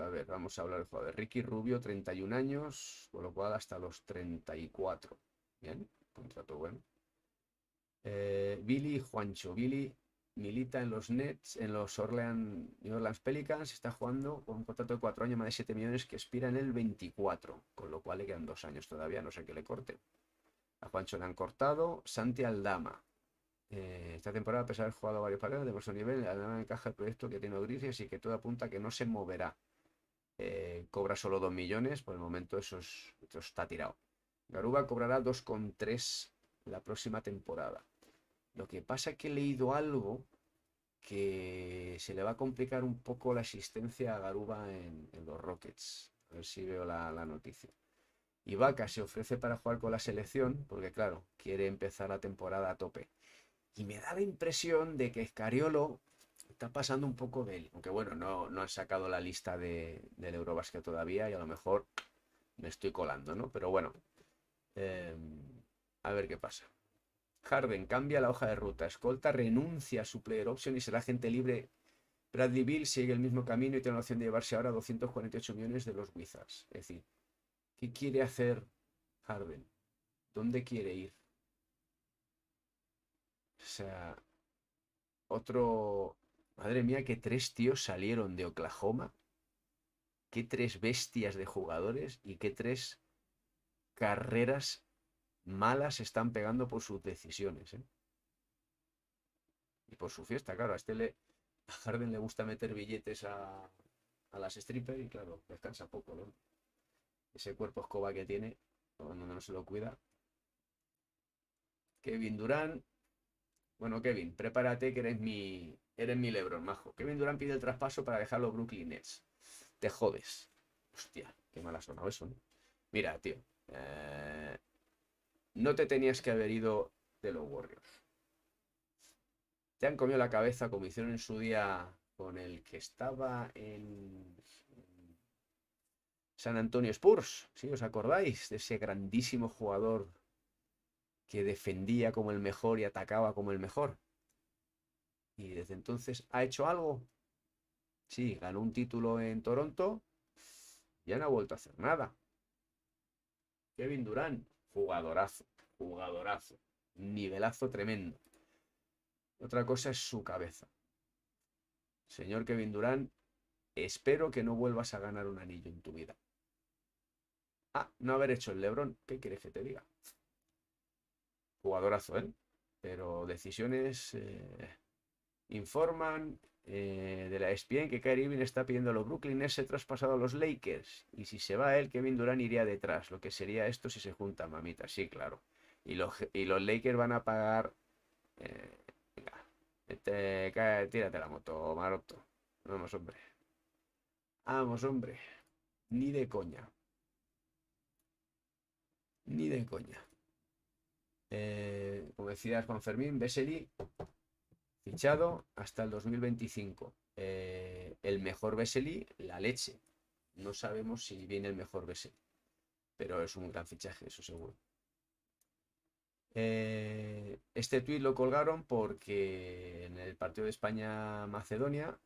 a ver, vamos a hablar del de Ricky Rubio, 31 años, con lo cual hasta los 34. Bien, contrato bueno. Eh, Billy Juancho. Billy milita en los Nets, en los Orleans, Orleans Pelicans. Está jugando con un contrato de 4 años, más de 7 millones, que expira en el 24. Con lo cual le quedan 2 años todavía, no sé qué le corte. A Juancho le han cortado. Santi Aldama. Eh, esta temporada, a pesar de haber jugado varios partidos de vuestro nivel, Aldama encaja el proyecto que tiene Odrices y que todo apunta a que no se moverá. Eh, cobra solo 2 millones. Por el momento eso, está tirado. Garuba cobrará 2,3 la próxima temporada. Lo que pasa es que he leído algo que se le va a complicar un poco la asistencia a Garuba en, los Rockets. A ver si veo la noticia. Ibaka se ofrece para jugar con la selección, porque claro, quiere empezar la temporada a tope. Y me da la impresión de que Escariolo está pasando un poco de él. Aunque bueno, no, no han sacado la lista de, del Eurobasket todavía y a lo mejor me estoy colando, ¿no? Pero bueno, em, a ver qué pasa. Harden cambia la hoja de ruta. Escolta renuncia a su player option y será gente libre. Bradley Bill sigue el mismo camino y tiene la opción de llevarse ahora 248 millones de los Wizards. Es decir, ¿Qué quiere hacer Harden? ¿Dónde quiere ir? O sea, otro... Madre mía, que tres tíos salieron de Oklahoma. Qué tres bestias de jugadores y qué tres carreras malas están pegando por sus decisiones. ¿eh? Y por su fiesta, claro. A este le... Harden le gusta meter billetes a, a las strippers y claro, descansa poco. ¿no? ese cuerpo escoba que tiene, cuando no se lo cuida. Kevin Durán. Bueno, Kevin, prepárate que eres mi, eres mi Lebron, majo. Kevin Durán pide el traspaso para dejar los Brooklyn Nets. Te jodes. Hostia, qué mala ha sonado eso, Mira, tío. Eh, no te tenías que haber ido de los Warriors. Te han comido la cabeza como hicieron en su día con el que estaba en San Antonio Spurs, si os acordáis de ese grandísimo jugador que defendía como el mejor y atacaba como el mejor. Y desde entonces ha hecho algo. Sí, ganó un título en Toronto, ya no ha vuelto a hacer nada. Kevin Durant, jugadorazo, jugadorazo, nivelazo tremendo. Otra cosa es su cabeza. Señor Kevin Durant, espero que no vuelvas a ganar un anillo en tu vida. Ah, no haber hecho el Lebron. ¿Qué quieres que te diga? Jugadorazo, ¿eh? Pero decisiones eh, informan eh, de la en que Kyrie está pidiendo a los Brooklyn ese traspasado a los Lakers. Y si se va él, Kevin Durant iría detrás. Lo que sería esto si se junta, mamita. Sí, claro. Y los, y los Lakers van a pagar... Eh, venga, tírate la moto, Maroto. Vamos, hombre. Vamos, hombre. Ni de coña. Ni de coña. Eh, como decías, Juan Fermín, Besselí. fichado hasta el 2025. Eh, el mejor Besselí. la leche. No sabemos si viene el mejor Beseli, Pero es un gran fichaje, eso seguro. Eh, este tuit lo colgaron porque en el partido de España-Macedonia,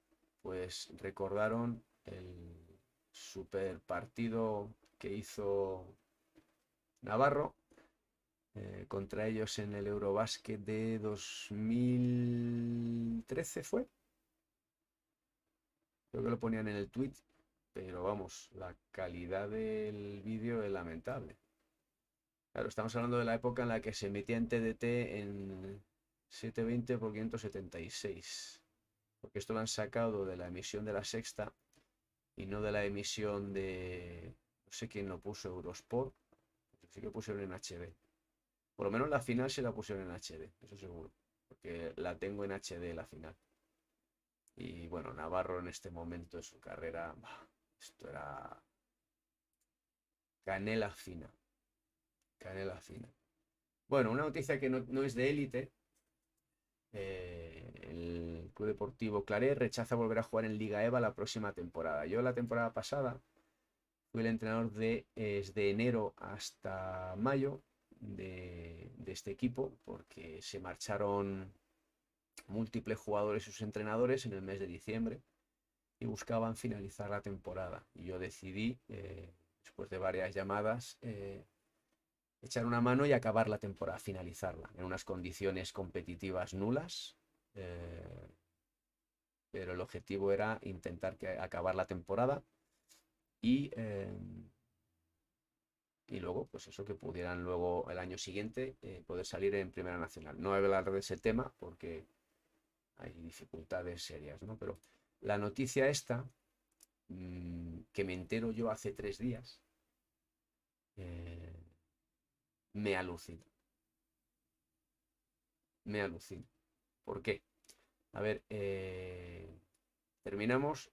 pues recordaron el super partido que hizo Navarro. Eh, contra ellos en el Eurobasket de 2013 fue. Creo que lo ponían en el tweet, pero vamos, la calidad del vídeo es lamentable. Claro, estamos hablando de la época en la que se emitía en TDT en 720 por 576. Porque esto lo han sacado de la emisión de la sexta y no de la emisión de. No sé quién lo puso, Eurosport sí que pusieron en HD. Por lo menos la final se la pusieron en HD, eso seguro. Porque la tengo en HD la final. Y bueno, Navarro en este momento de su carrera, esto era canela fina. Canela fina. Bueno, una noticia que no, es de élite. Eh, el Club Deportivo Claré rechaza volver a jugar en Liga EVA la próxima temporada. Yo la temporada pasada el entrenador de, desde enero hasta mayo de, este equipo, porque se marcharon múltiples jugadores y sus entrenadores en el mes de diciembre y buscaban finalizar la temporada. Y yo decidí, eh, después de varias llamadas, eh, echar una mano y acabar la temporada, finalizarla, en unas condiciones competitivas nulas. Eh, pero el objetivo era intentar que, acabar la temporada eh, y, luego, pues eso, que pudieran luego el año siguiente eh, poder salir en Primera Nacional. No hablar de ese tema porque hay dificultades serias, ¿no? Pero la noticia esta, mm, que me entero yo hace tres días, eh, me alucina. Me alucina. ¿Por qué? A ver, terminamos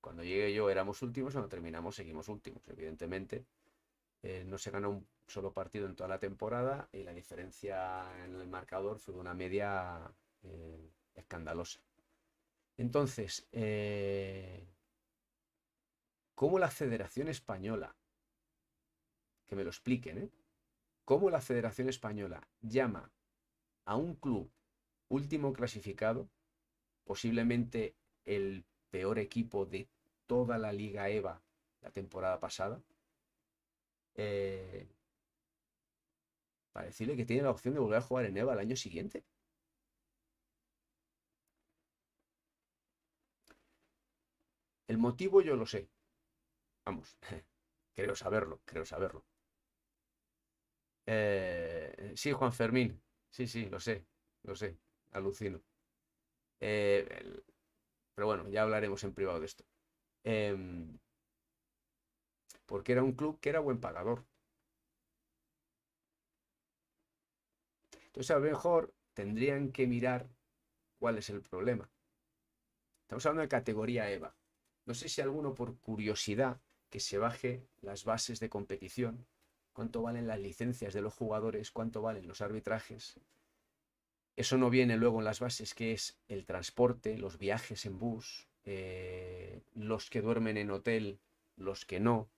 cuando llegué yo éramos últimos, cuando terminamos seguimos últimos, evidentemente. Eh, no se ganó un solo partido en toda la temporada y la diferencia en el marcador fue una media eh, escandalosa. Entonces, eh, ¿cómo la Federación Española, que me lo expliquen, ¿eh? ¿cómo la Federación Española llama a un club último clasificado, posiblemente el peor equipo de toda la Liga EVA la temporada pasada. Eh, para decirle que tiene la opción de volver a jugar en EVA el año siguiente. El motivo yo lo sé. Vamos, creo saberlo, creo saberlo. Eh, sí, Juan Fermín. Sí, sí, lo sé, lo sé. Alucino. Eh, pero bueno, ya hablaremos en privado de esto. Em, porque era un club que era buen pagador. Entonces a lo mejor tendrían que mirar cuál es el problema. Estamos hablando de categoría EVA. No sé si alguno por curiosidad que se baje las bases de competición, cuánto valen las licencias de los jugadores, cuánto valen los arbitrajes, eso no viene luego en las bases, que es el transporte, los viajes en bus, eh, los que duermen en hotel, los que no,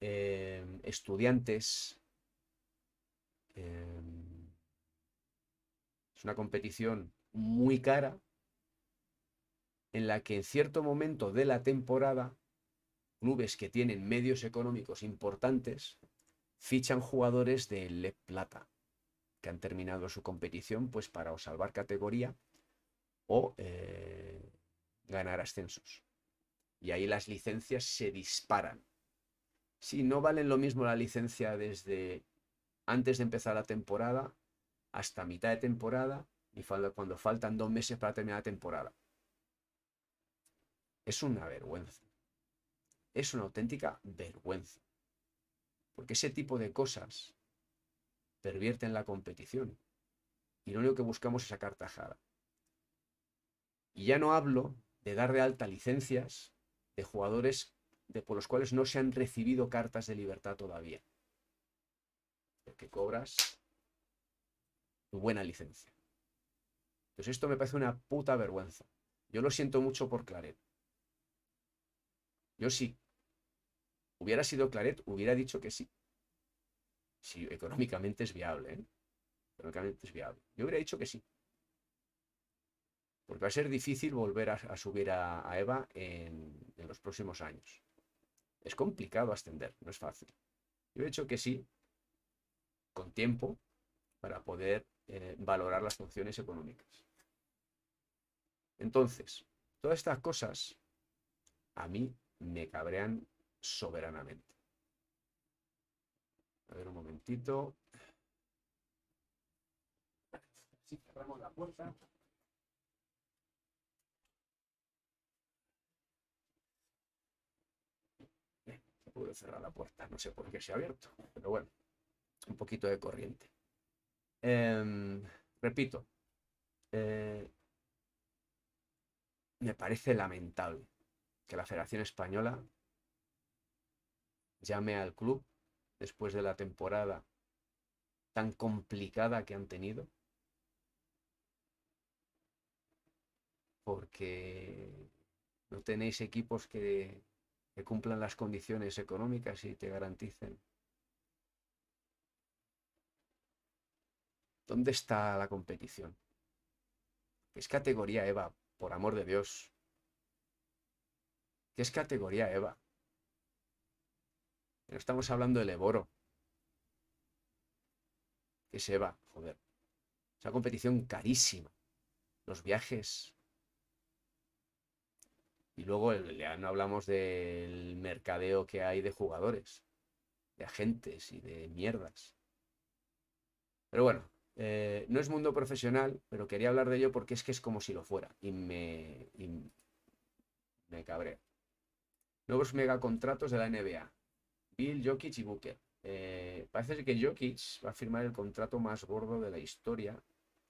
eh, estudiantes. Eh, es una competición muy cara en la que en cierto momento de la temporada clubes que tienen medios económicos importantes fichan jugadores de Le Plata que han terminado su competición pues para o salvar categoría o eh, ganar ascensos. Y ahí las licencias se disparan. Si no valen lo mismo la licencia desde antes de empezar la temporada hasta mitad de temporada y cuando faltan dos meses para terminar la temporada. Es una vergüenza. Es una auténtica vergüenza. Porque ese tipo de cosas pervierte en la competición. Y lo único que buscamos es sacar tajada. Y ya no hablo de dar de alta licencias de jugadores de, por los cuales no se han recibido cartas de libertad todavía. Porque cobras tu buena licencia. Entonces esto me parece una puta vergüenza. Yo lo siento mucho por Claret. Yo sí. Hubiera sido Claret, hubiera dicho que sí si económicamente es viable. ¿eh? Económicamente es viable. Yo hubiera dicho que sí. Porque va a ser difícil volver a, subir a, EVA en, los próximos años. Es complicado ascender, no es fácil. Yo he dicho que sí, con tiempo, para poder eh, valorar las funciones económicas. Entonces, todas estas cosas a mí me cabrean soberanamente. A ver un momentito. Sí, cerramos la puerta. se cerrar la puerta, no sé por qué se ha abierto, pero bueno, un poquito de corriente. Em, repito, eh, me parece lamentable que la Federación Española llame al club después de la temporada tan complicada que han tenido. Porque no tenéis equipos que, cumplan las condiciones económicas y te garanticen. ¿Dónde está la competición? ¿Qué es categoría Eva, por amor de Dios? ¿Qué es categoría Eva? Pero estamos hablando del Eboro. Que se va, joder. Esa competición carísima. Los viajes. Y luego no hablamos del mercadeo que hay de jugadores, de agentes y de mierdas. Pero bueno, eh, no es mundo profesional, pero quería hablar de ello porque es que es como si lo fuera. Y me, me cabrea. Nuevos megacontratos de la NBA. Bill, Jokic y Booker. Eh, parece que Jokic va a firmar el contrato más gordo de la historia.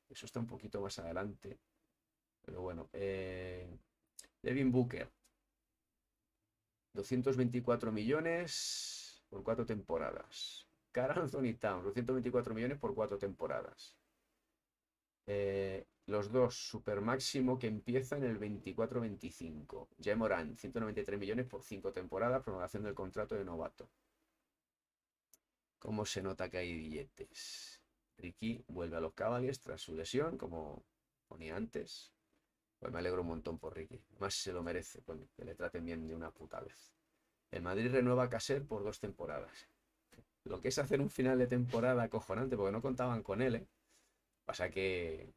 Eso está un poquito más adelante. Pero bueno, eh, Devin Booker. 224 millones por cuatro temporadas. Carl Anthony Towns, 224 millones por cuatro temporadas. Eh, los dos, super máximo que empieza en el 24-25. Jay Moran, 193 millones por cinco temporadas, prolongación del contrato de novato. ¿Cómo se nota que hay billetes? Ricky vuelve a los Cavaliers tras su lesión, como ponía antes. Pues me alegro un montón por Ricky. Más se lo merece, pues, que le traten bien de una puta vez. El Madrid renueva a Caser por dos temporadas. Lo que es hacer un final de temporada acojonante, porque no contaban con él, ¿eh? Pasa que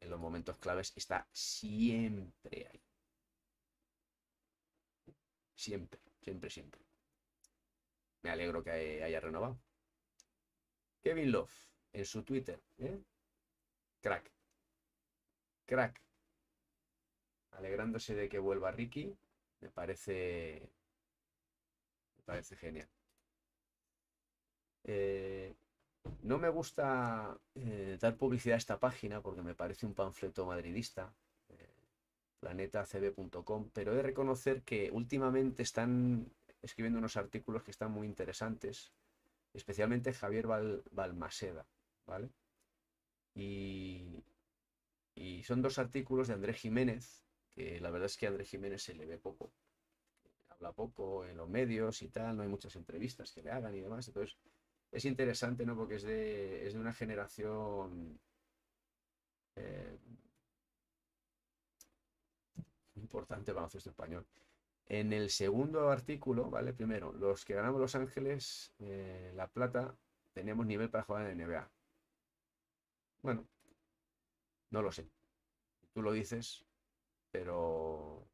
en los momentos claves está siempre ahí. Siempre, siempre, siempre me alegro que haya renovado. Kevin Love, en su Twitter, ¿eh? Crack. Crack. Alegrándose de que vuelva Ricky, me parece. Me parece genial. Eh, no me gusta eh, dar publicidad a esta página porque me parece un panfleto madridista, planetacb.com, pero he de reconocer que últimamente están escribiendo unos artículos que están muy interesantes, especialmente Javier Balmaseda, ¿vale? Y, son dos artículos de Andrés Jiménez, que la verdad es que a Andrés Jiménez se le ve poco. Habla poco en los medios y tal, no hay muchas entrevistas que le hagan y demás. Entonces, es interesante, ¿no? Porque es de, es una generación eh, importante para este español. En el segundo artículo, ¿vale? Primero, los que ganamos Los Ángeles, eh, La Plata, tenemos nivel para jugar en NBA. Bueno, no lo sé. Tú lo dices, pero...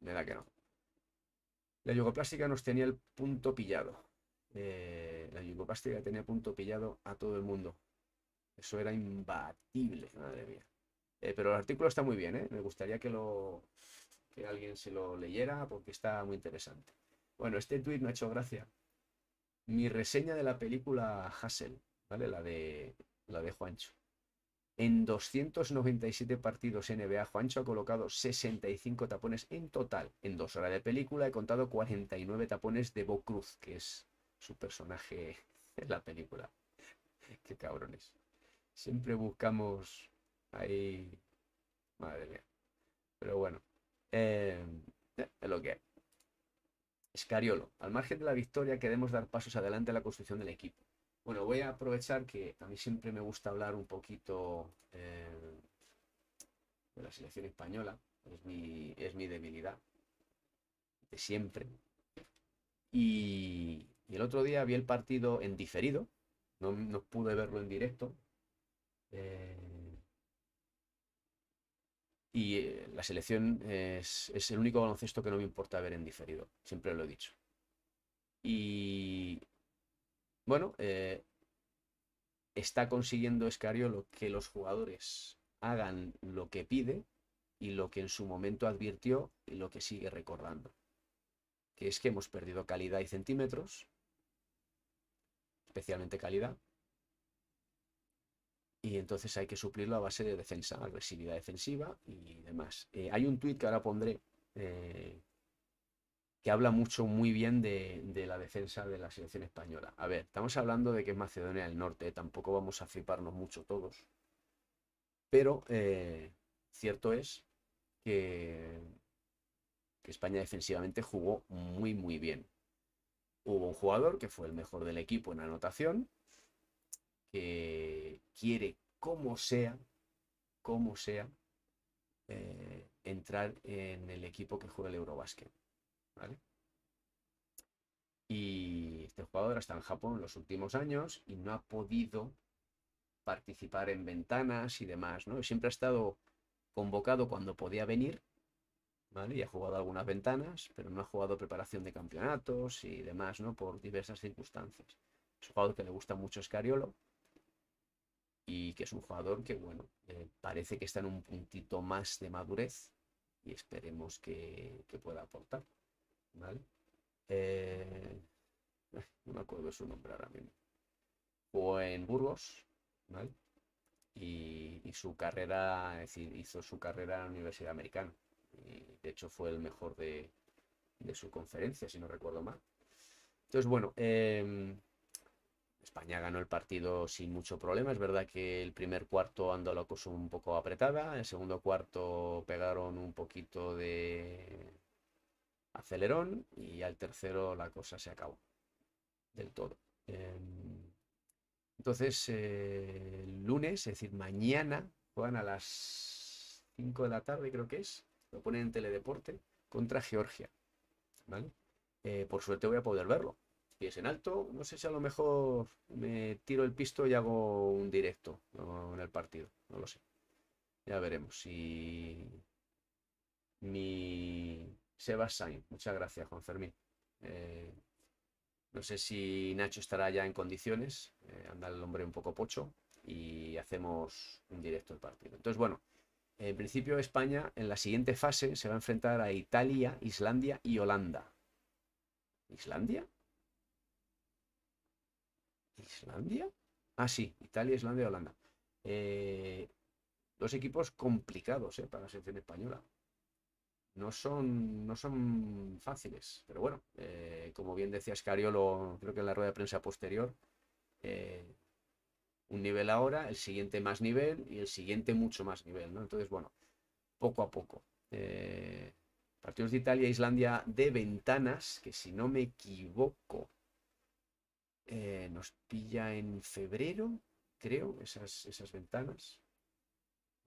Me que no. La yugoplástica nos tenía el punto pillado. Eh, la yugoplástica tenía punto pillado a todo el mundo. Eso era imbatible, madre mía. Eh, pero el artículo está muy bien, ¿eh? Me gustaría que lo, que alguien se lo leyera porque está muy interesante. Bueno, este tweet me ha hecho gracia. Mi reseña de la película Hassel, ¿vale? La de, la de Juancho. En 297 partidos NBA, Juancho ha colocado 65 tapones en total. En dos horas de película he contado 49 tapones de Bo Cruz, que es su personaje en la película. Qué cabrones. Siempre buscamos ahí. Madre mía. Pero bueno. Eh, lo que Escariolo, al margen de la victoria queremos dar pasos adelante en la construcción del equipo. Bueno, voy a aprovechar que a mí siempre me gusta hablar un poquito eh, de la selección española, es mi, debilidad de siempre. Y, el otro día vi el partido en diferido, no, pude verlo en directo. Eh, y eh, la selección es, el único baloncesto que no me importa ver en diferido, siempre lo he dicho. Y bueno, eh, está consiguiendo lo que los jugadores hagan lo que pide y lo que en su momento advirtió y lo que sigue recordando. Que es que hemos perdido calidad y centímetros, especialmente calidad, y entonces hay que suplirlo a base de defensa, agresividad defensiva y demás. Eh, hay un tuit que ahora pondré eh, que habla mucho, muy bien de, la defensa de la selección española. A ver, estamos hablando de que es Macedonia del Norte, eh, tampoco vamos a fliparnos mucho todos, pero cierto es que España defensivamente jugó muy, muy bien. Hubo un jugador que fue el mejor del equipo en anotación, que quiere, como sea, como sea, eh, entrar en el equipo que juega el Eurobasket. Y este jugador está en Japón en los últimos años y no ha podido participar en ventanas y demás, ¿no? Siempre ha estado convocado cuando podía venir, Y ha jugado algunas ventanas, pero no ha jugado preparación de campeonatos y demás, ¿no? Por diversas circunstancias. Es un jugador que le gusta mucho Escariolo, y que es un jugador que, bueno, eh, parece que está en un puntito más de madurez y esperemos que, pueda aportar. ¿Vale? Eh, eh, no me acuerdo su nombre ahora mismo. O en Burgos, ¿vale? Y, su carrera, es decir, hizo su carrera en la Universidad Americana. de hecho fue el mejor de, su conferencia, si no recuerdo mal. Entonces, bueno, España ganó el partido sin mucho problema. Es verdad que el primer cuarto andó la cosa un poco apretada. el segundo cuarto pegaron un poquito de acelerón y al tercero la cosa se acabó del todo. Em, entonces, eh, el lunes, es decir, mañana, juegan a las 5 de la tarde, creo que es, lo ponen en Teledeporte, contra Georgia. Eh, por suerte voy a poder verlo, es en alto. No sé si a lo mejor me tiro el pisto y hago un directo en el partido. No lo sé. Ya veremos si mi Sebas Sainz. Muchas gracias, Juan Fermín. Eh, no sé si Nacho estará ya en condiciones. Eh, anda el hombre un poco pocho. Y hacemos un directo el partido. Entonces, bueno, en principio España en la siguiente fase se va a enfrentar a Italia, Islandia y Holanda. ¿Islandia? Islandia. Ah, sí, Italia, Islandia, Holanda. Eh, dos equipos complicados eh, para la selección española. No son, no son fáciles, pero bueno, eh, como bien decía Scariolo, creo que en la rueda de prensa posterior, un nivel ahora, el siguiente más nivel y el siguiente mucho más nivel, ¿no? Entonces, bueno, poco a poco. partidos de Italia, Islandia de ventanas, que si no me equivoco, eh, nos pilla en febrero, creo, esas, esas ventanas.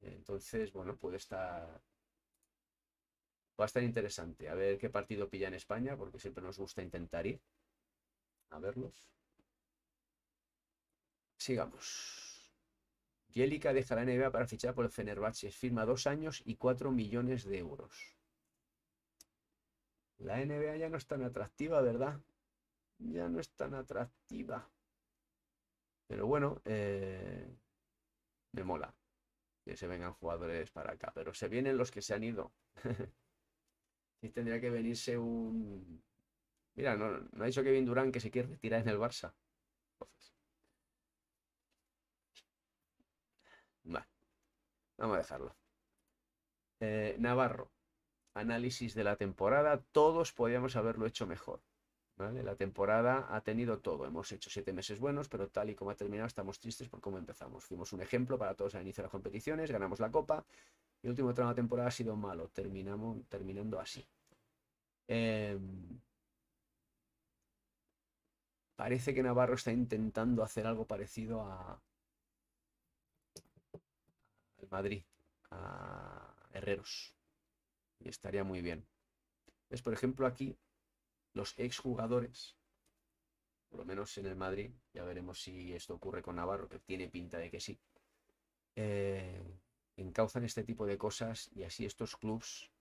Entonces, bueno, puede estar. Va a estar interesante. A ver qué partido pilla en España, porque siempre nos gusta intentar ir. A verlos. Sigamos. yélica deja la NBA para fichar por el Fenerbahce. Firma dos años y cuatro millones de euros. La NBA ya no es tan atractiva, ¿verdad? ya no es tan atractiva. Pero bueno, eh, me mola que se vengan jugadores para acá. Pero se vienen los que se han ido. y tendría que venirse un... Mira, no, ha dicho Kevin Durán que se quiere retirar en el Barça. Vamos a dejarlo. Eh, Navarro. Análisis de la temporada. Todos podíamos haberlo hecho mejor. La temporada ha tenido todo. Hemos hecho siete meses buenos, pero tal y como ha terminado, estamos tristes por cómo empezamos. Fuimos un ejemplo para todos al inicio de las competiciones, ganamos la copa. y El último tramo de la temporada ha sido malo. Terminamos terminando así. Em, parece que Navarro está intentando hacer algo parecido a. al Madrid, a Herreros. Y estaría muy bien. es Por ejemplo, aquí los exjugadores, por lo menos en el Madrid, ya veremos si esto ocurre con Navarro, que tiene pinta de que sí, eh, encauzan este tipo de cosas y así estos clubs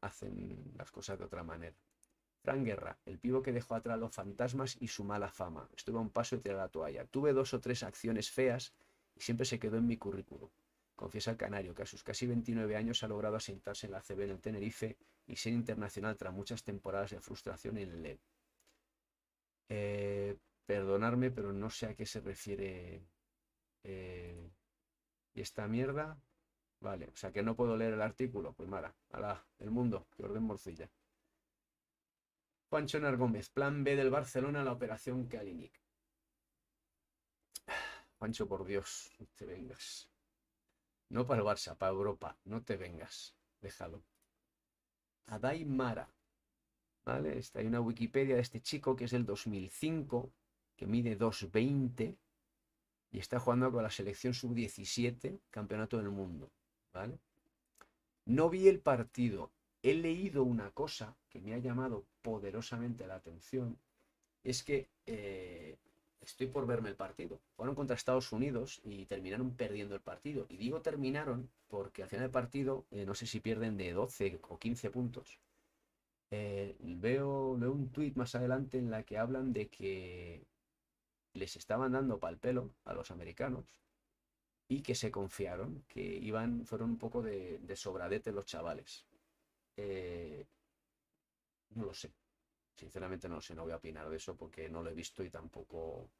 hacen las cosas de otra manera. Fran Guerra, el pivo que dejó atrás los fantasmas y su mala fama. Estuve a un paso de tirar la toalla. Tuve dos o tres acciones feas y siempre se quedó en mi currículum. Confiesa el canario que a sus casi 29 años ha logrado asentarse en la CB en el Tenerife y ser internacional tras muchas temporadas de frustración en LED. Eh, perdonarme, pero no sé a qué se refiere ¿y eh, esta mierda. Vale, o sea que no puedo leer el artículo. Pues mala, ala, el mundo, que orden morcilla. Pancho Gómez, plan B del Barcelona, la operación Kalinic. Pancho, por Dios, no te vengas. No para el Barça, para Europa, no te vengas. Déjalo. Adai ¿Vale? Está, hay una Wikipedia de este chico que es del 2005, que mide 2.20 y está jugando con la selección sub-17, campeonato del mundo. ¿Vale? No vi el partido. He leído una cosa que me ha llamado poderosamente la atención. Es que eh, estoy por verme el partido. Fueron contra Estados Unidos y terminaron perdiendo el partido. Y digo terminaron porque al final del partido, eh, no sé si pierden de 12 o 15 puntos. Eh, veo, un tuit más adelante en la que hablan de que les estaban dando pal pelo a los americanos y que se confiaron, que iban, fueron un poco de, sobradete los chavales. Eh, no lo sé. Sinceramente no sé, no voy a opinar de eso porque no lo he visto y tampoco...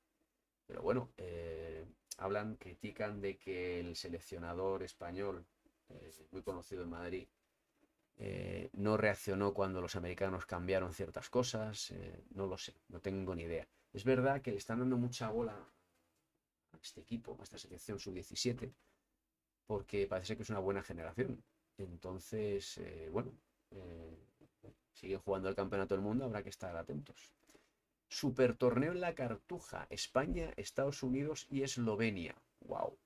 Pero bueno, eh, hablan, critican de que el seleccionador español, eh, muy conocido en Madrid, eh, no reaccionó cuando los americanos cambiaron ciertas cosas, no lo sé, no tengo ni idea. Es verdad que le están dando mucha bola a este equipo, a esta selección sub-17, porque parece que es una buena generación. Entonces, bueno, Sigue jugando el Campeonato del Mundo, habrá que estar atentos. Super torneo en la Cartuja, España, Estados Unidos y Eslovenia. ¡Wow!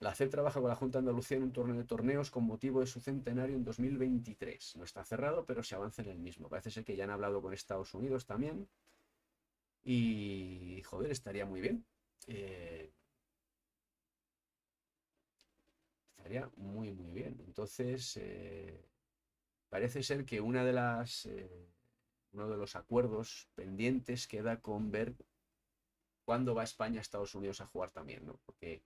La CEP trabaja con la Junta Andalucía en un torneo de torneos con motivo de su centenario en 2023. No está cerrado, pero se avanza en el mismo. Parece ser que ya han hablado con Estados Unidos también. Y, joder, estaría muy bien. Eh, estaría muy, muy bien. Entonces, eh, parece ser que una de las, eh, uno de los acuerdos pendientes queda con ver cuándo va España a Estados Unidos a jugar también, ¿no? Porque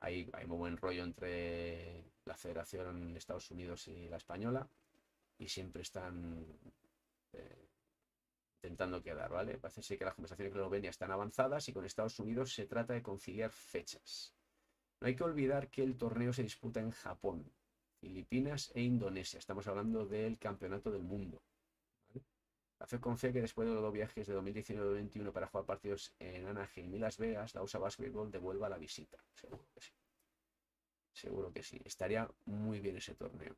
hay, hay muy buen rollo entre la Federación de Estados Unidos y la española y siempre están eh, intentando quedar, ¿vale? Parece ser que las conversaciones con Eslovenia están avanzadas y con Estados Unidos se trata de conciliar fechas. No hay que olvidar que el torneo se disputa en Japón, Filipinas e Indonesia. Estamos hablando del campeonato del mundo. La FED confía que después de los dos viajes de 2019 2021 para jugar partidos en Anaheim y Las Vegas, la USA Basketball devuelva la visita. Seguro que sí. Seguro que sí. Estaría muy bien ese torneo.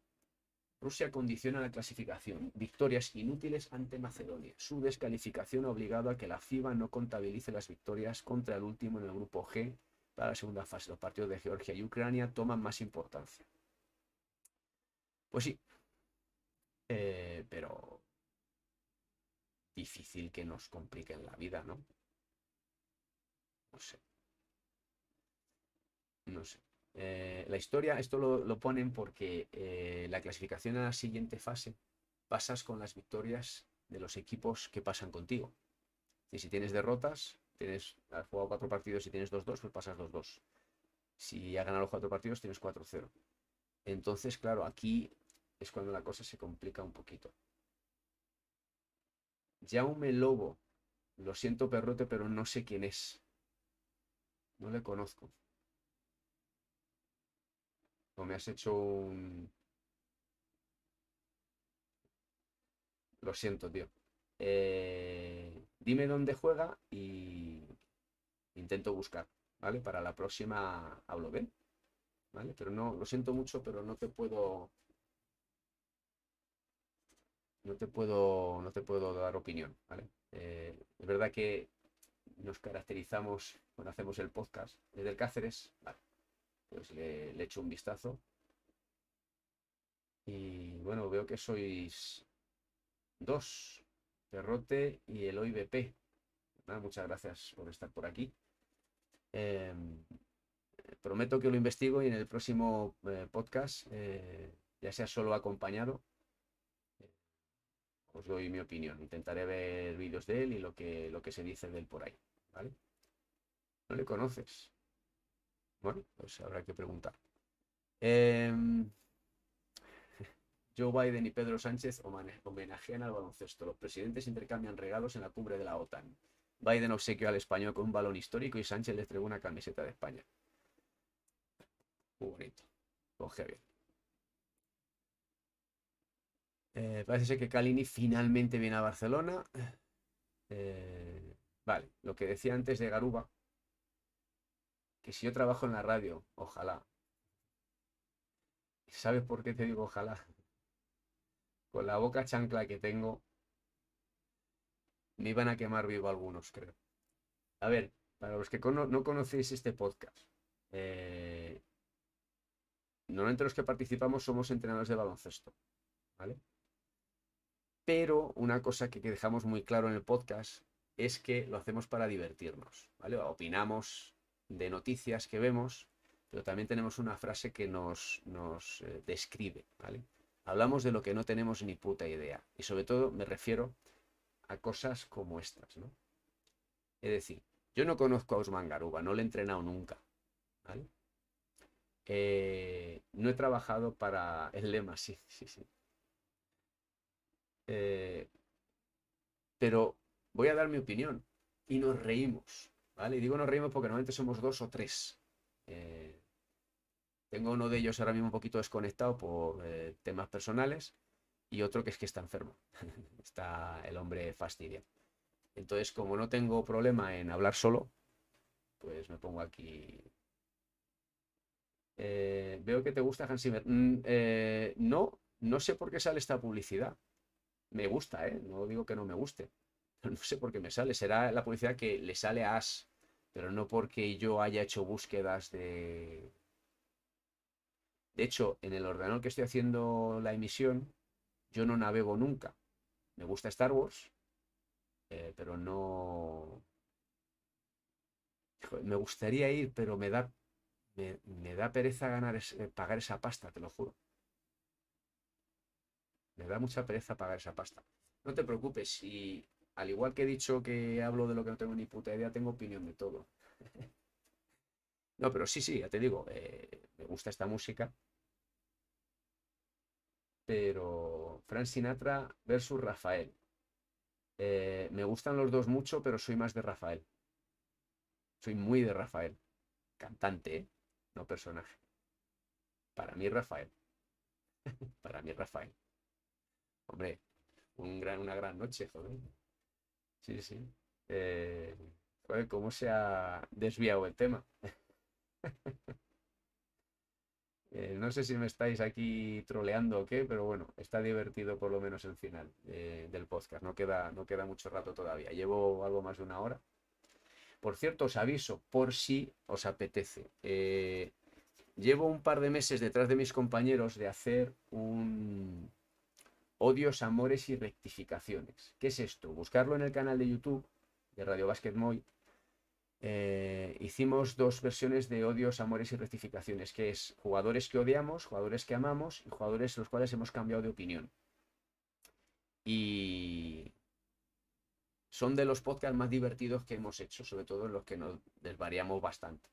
Rusia condiciona la clasificación. Victorias inútiles ante Macedonia. Su descalificación ha obligado a que la FIBA no contabilice las victorias contra el último en el grupo G para la segunda fase. Los partidos de Georgia y Ucrania toman más importancia. Pues sí. Eh, pero difícil que nos compliquen la vida, ¿no? No sé. No sé. Eh, la historia, esto lo, ponen porque eh, la clasificación a la siguiente fase pasas con las victorias de los equipos que pasan contigo. Y si tienes derrotas, tienes, has jugado cuatro partidos y tienes 2-2, pues pasas 2 dos. Si has ganado los cuatro partidos, tienes 4-0. Entonces, claro, aquí es cuando la cosa se complica un poquito. ya un Lobo, lo siento perrote, pero no sé quién es. No le conozco. O me has hecho un... Lo siento, tío. Eh, dime dónde juega y intento buscar, ¿vale? Para la próxima hablo bien, ¿vale? Pero no, lo siento mucho, pero no te puedo no te puedo, no te puedo dar opinión, ¿vale? Eh, es verdad que nos caracterizamos cuando hacemos el podcast desde el Cáceres, ¿vale? Pues le, echo un vistazo. Y bueno, veo que sois dos, Perrote y el OIBP. muchas gracias por estar por aquí. Em, prometo que lo investigo y en el próximo eh, podcast, eh, ya sea solo acompañado, os doy mi opinión. Intentaré ver vídeos de él y lo que, lo que se dice de él por ahí, ¿No le conoces? Bueno, pues habrá que preguntar. Em, Joe Biden y Pedro Sánchez homenajean al baloncesto. Los presidentes intercambian regalos en la cumbre de la OTAN. Biden obsequió al español con un balón histórico y Sánchez le entregó una camiseta de España. Muy bonito. Con Javier. Eh, parece ser que Calini finalmente viene a Barcelona. Eh, vale, lo que decía antes de Garuba. Que si yo trabajo en la radio, ojalá. ¿Sabes por qué te digo ojalá? Con la boca chancla que tengo, me iban a quemar vivo algunos, creo. A ver, para los que no conocéis este podcast, eh, No entre los que participamos somos entrenadores de baloncesto, ¿vale? Pero una cosa que, dejamos muy claro en el podcast es que lo hacemos para divertirnos, ¿vale? Opinamos de noticias que vemos, pero también tenemos una frase que nos, eh, describe, ¿vale? Hablamos de lo que no tenemos ni puta idea. Y sobre todo me refiero a cosas como estas, ¿no? Es decir, yo no conozco a Osman Garuba, no le he entrenado nunca, ¿vale? Eh, no he trabajado para el lema, sí, sí, sí. Eh, pero voy a dar mi opinión. Y nos reímos, ¿vale? Y digo nos reímos porque normalmente somos dos o tres. Eh, tengo uno de ellos ahora mismo un poquito desconectado por eh, temas personales y otro que es que está enfermo. está el hombre fastidio Entonces, como no tengo problema en hablar solo, pues me pongo aquí. veo que te gusta Hans Zimmer. Mm, no, no sé por qué sale esta publicidad me gusta, ¿eh? No digo que no me guste. No sé por qué me sale. Será la publicidad que le sale a As, pero no porque yo haya hecho búsquedas de... De hecho, en el ordenador que estoy haciendo la emisión, yo no navego nunca. Me gusta Star Wars, eh, pero no... Me gustaría ir, pero me da, me, da pereza ganar eh, pagar esa pasta, te lo juro. Me da mucha pereza pagar esa pasta. No te preocupes, si al igual que he dicho que hablo de lo que no tengo ni puta idea, tengo opinión de todo. no, pero sí, sí, ya te digo, eh, me gusta esta música. Pero Frank Sinatra versus Rafael. Eh, me gustan los dos mucho, pero soy más de Rafael. Soy muy de Rafael. Cantante, ¿eh? no personaje. Para mí Rafael. Para mí Rafael. Hombre, un gran, una gran noche, joder. Sí, sí. Eh, joder, cómo se ha desviado el tema. Eh, no sé si me estáis aquí troleando o qué, pero bueno, está divertido por lo menos el final eh, del podcast. No queda, no queda mucho rato todavía. Llevo algo más de una hora. Por cierto, os aviso, por si os apetece. llevo un par de meses detrás de mis compañeros de hacer un, Odios, amores y rectificaciones. ¿Qué es esto? Buscarlo en el canal de YouTube de Radio Basket Moy. Eh, hicimos dos versiones de odios, amores y rectificaciones, que es jugadores que odiamos, jugadores que amamos y jugadores los cuales hemos cambiado de opinión. Y son de los podcasts más divertidos que hemos hecho, sobre todo en los que nos desvariamos bastante.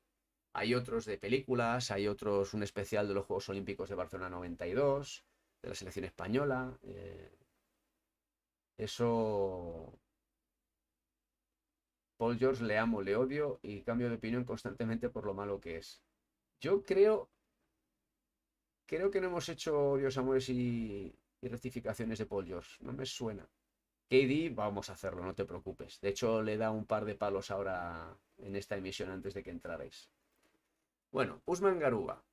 Hay otros de películas, hay otros, un especial de los Juegos Olímpicos de Barcelona 92, de la selección española. Eh, eso... Paul George le amo, le odio y cambio de opinión constantemente por lo malo que es. Yo creo... Creo que no hemos hecho odios, amores y, rectificaciones de Paul George. No me suena. KD, vamos a hacerlo, no te preocupes. De hecho, le da un par de palos ahora en esta emisión antes de que entraréis. Bueno, Usman Garuba.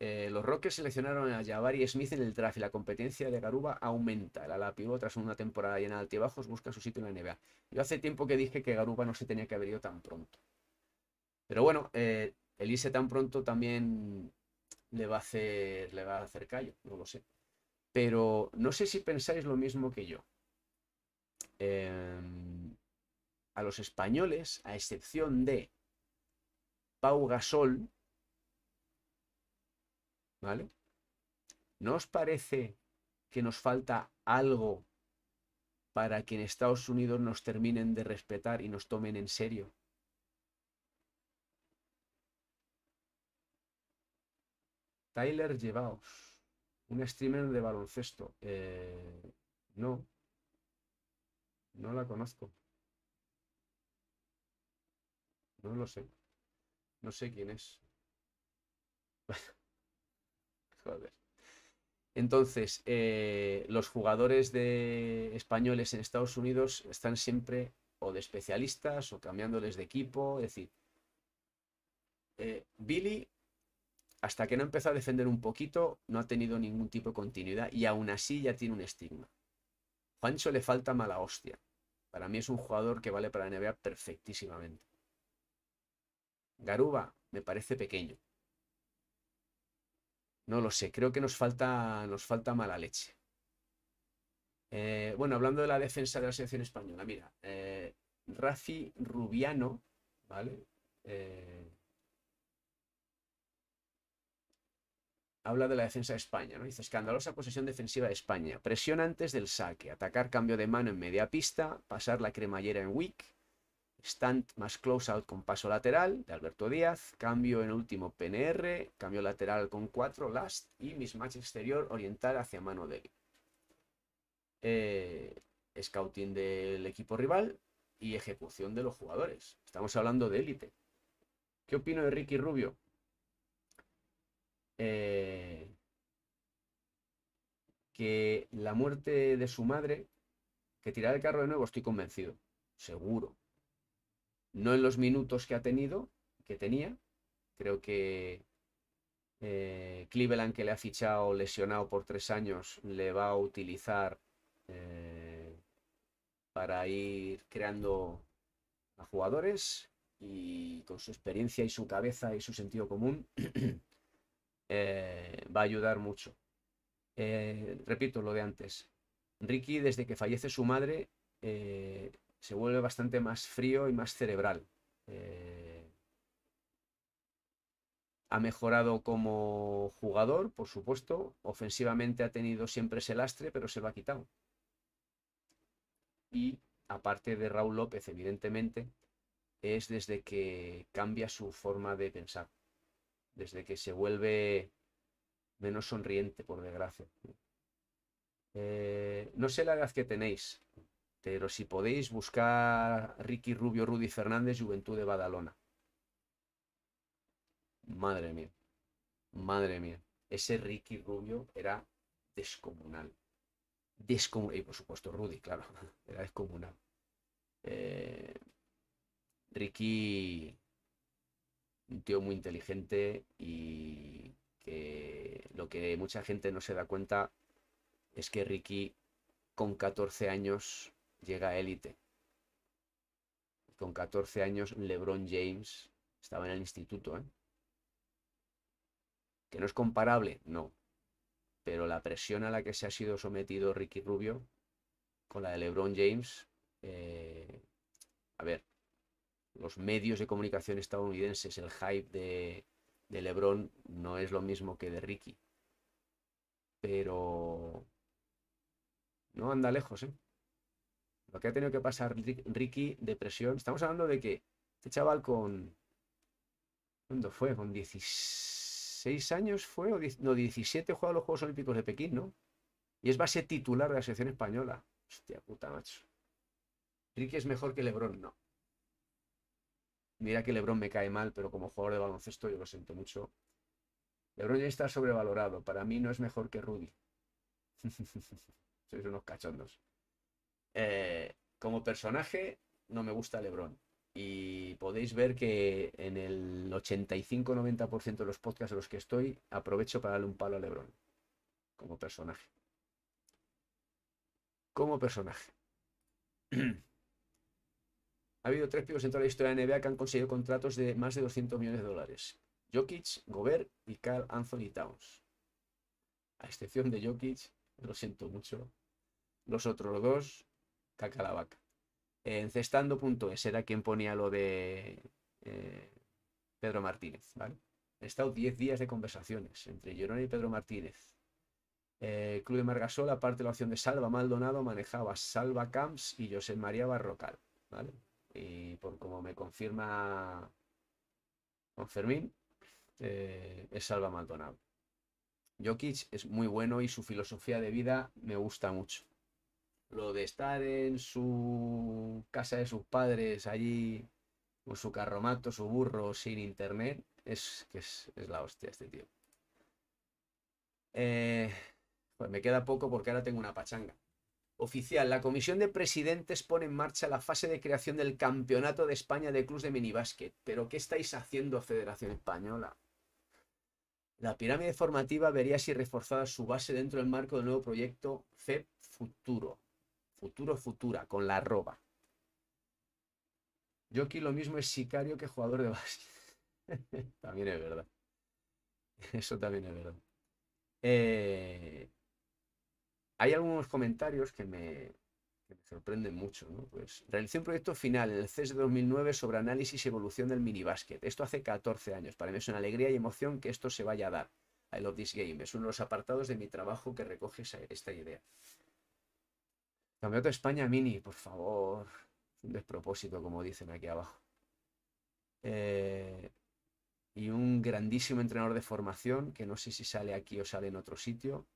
Eh, los Rockers seleccionaron a Jabari Smith en el draft y la competencia de Garuba aumenta. El ala tras una temporada llena de altibajos, busca su sitio en la NBA. Yo hace tiempo que dije que Garuba no se tenía que haber ido tan pronto. Pero bueno, eh, el irse tan pronto también le va a hacer, le va a hacer callo, no lo sé. Pero no sé si pensáis lo mismo que yo. Em, a los españoles, a excepción de Pau Gasol, ¿Vale? ¿No os parece que nos falta algo para que en Estados Unidos nos terminen de respetar y nos tomen en serio? Tyler Llevaos, un streamer de baloncesto. Eh, no, no la conozco. No lo sé. No sé quién es. Entonces, eh, los jugadores de españoles en Estados Unidos están siempre o de especialistas o cambiándoles de equipo. Es decir, eh, Billy, hasta que no empezó a defender un poquito, no ha tenido ningún tipo de continuidad y aún así ya tiene un estigma. Juancho le falta mala hostia. Para mí es un jugador que vale para la NBA perfectísimamente. Garuba me parece pequeño. No lo sé, creo que nos falta, nos falta mala leche. Eh, bueno, hablando de la defensa de la selección española, mira, eh, Rafi Rubiano, ¿vale? Eh, habla de la defensa de España, ¿no? Dice, escandalosa posesión defensiva de España, presión antes del saque, atacar cambio de mano en media pista, pasar la cremallera en wick, Stunt más out con paso lateral de Alberto Díaz. Cambio en último PNR. Cambio lateral con 4 last. Y mismatch exterior oriental hacia mano de eh, scouting del equipo rival y ejecución de los jugadores. Estamos hablando de élite. ¿Qué opino de Ricky Rubio? Eh, que la muerte de su madre, que tirar el carro de nuevo, estoy convencido, seguro no en los minutos que ha tenido, que tenía. Creo que eh, Cleveland, que le ha fichado lesionado por tres años, le va a utilizar eh, para ir creando a jugadores y con su experiencia y su cabeza y su sentido común eh, va a ayudar mucho. repito lo de antes. Ricky, desde que fallece su madre, se vuelve bastante más frío y más cerebral. Eh, ha mejorado como jugador, por supuesto. Ofensivamente ha tenido siempre ese lastre, pero se lo ha quitado. Y aparte de Raúl López, evidentemente, es desde que cambia su forma de pensar. Desde que se vuelve menos sonriente, por desgracia. Eh, no sé la edad que tenéis, pero si podéis, buscar Ricky Rubio, Rudy Fernández, Juventud de Badalona. Madre mía. Madre mía. Ese Ricky Rubio era descomunal. Y por supuesto Rudy, claro. Era descomunal. Eh, Ricky, un tío muy inteligente y que lo que mucha gente no se da cuenta es que Ricky con 14 años llega a élite. Con 14 años, LeBron James estaba en el instituto. ¿eh? ¿Que no es comparable? No. Pero la presión a la que se ha sido sometido Ricky Rubio con la de LeBron James, eh, a ver, los medios de comunicación estadounidenses, el hype de, de LeBron no es lo mismo que de Ricky. Pero no anda lejos, ¿eh? Lo que ha tenido que pasar Ricky, depresión. Estamos hablando de que este chaval con... ¿Cuándo fue? Con 16 años fue, no, 17 juega los Juegos Olímpicos de Pekín, ¿no? Y es base titular de la selección española. Hostia puta, macho. Ricky es mejor que Lebron, no. Mira que Lebron me cae mal, pero como jugador de baloncesto yo lo siento mucho. Lebron ya está sobrevalorado. Para mí no es mejor que Rudy. Sois unos cachondos. Eh, como personaje, no me gusta Lebron. Y podéis ver que en el 85-90% de los podcasts en los que estoy, aprovecho para darle un palo a Lebron. Como personaje. Como personaje. ha habido tres pibos en toda la historia de NBA que han conseguido contratos de más de 200 millones de dólares. Jokic, Gobert y Carl Anthony Towns. A excepción de Jokic, lo siento mucho. Los otros dos caca la vaca. era quien ponía lo de eh, Pedro Martínez, He estado 10 días de conversaciones entre Llorona y Pedro Martínez. Eh, Club de Margasol, aparte de la opción de Salva Maldonado, manejaba Salva Camps y José María Barrocal, Y por como me confirma Don Fermín, eh, es Salva Maldonado. Jokic es muy bueno y su filosofía de vida me gusta mucho lo de estar en su casa de sus padres allí con su carromato, su burro, sin internet, es que es, la hostia este tío. Eh, pues me queda poco porque ahora tengo una pachanga. Oficial, la comisión de presidentes pone en marcha la fase de creación del Campeonato de España de clubes de Minibásquet. ¿Pero qué estáis haciendo, Federación Española? La pirámide formativa vería así reforzada su base dentro del marco del nuevo proyecto CEP Futuro. Futuro Futura, con la arroba. aquí lo mismo es sicario que jugador de básquet. también es verdad. Eso también es verdad. Eh, hay algunos comentarios que me, sorprenden mucho. Pues, realicé un proyecto final en el CES de 2009 sobre análisis y evolución del minibásquet. Esto hace 14 años. Para mí es una alegría y emoción que esto se vaya a dar. I love this game. Es uno de los apartados de mi trabajo que recoge esta idea. Campeonato de España Mini, por favor. Un despropósito, como dicen aquí abajo. Eh, y un grandísimo entrenador de formación, que no sé si sale aquí o sale en otro sitio,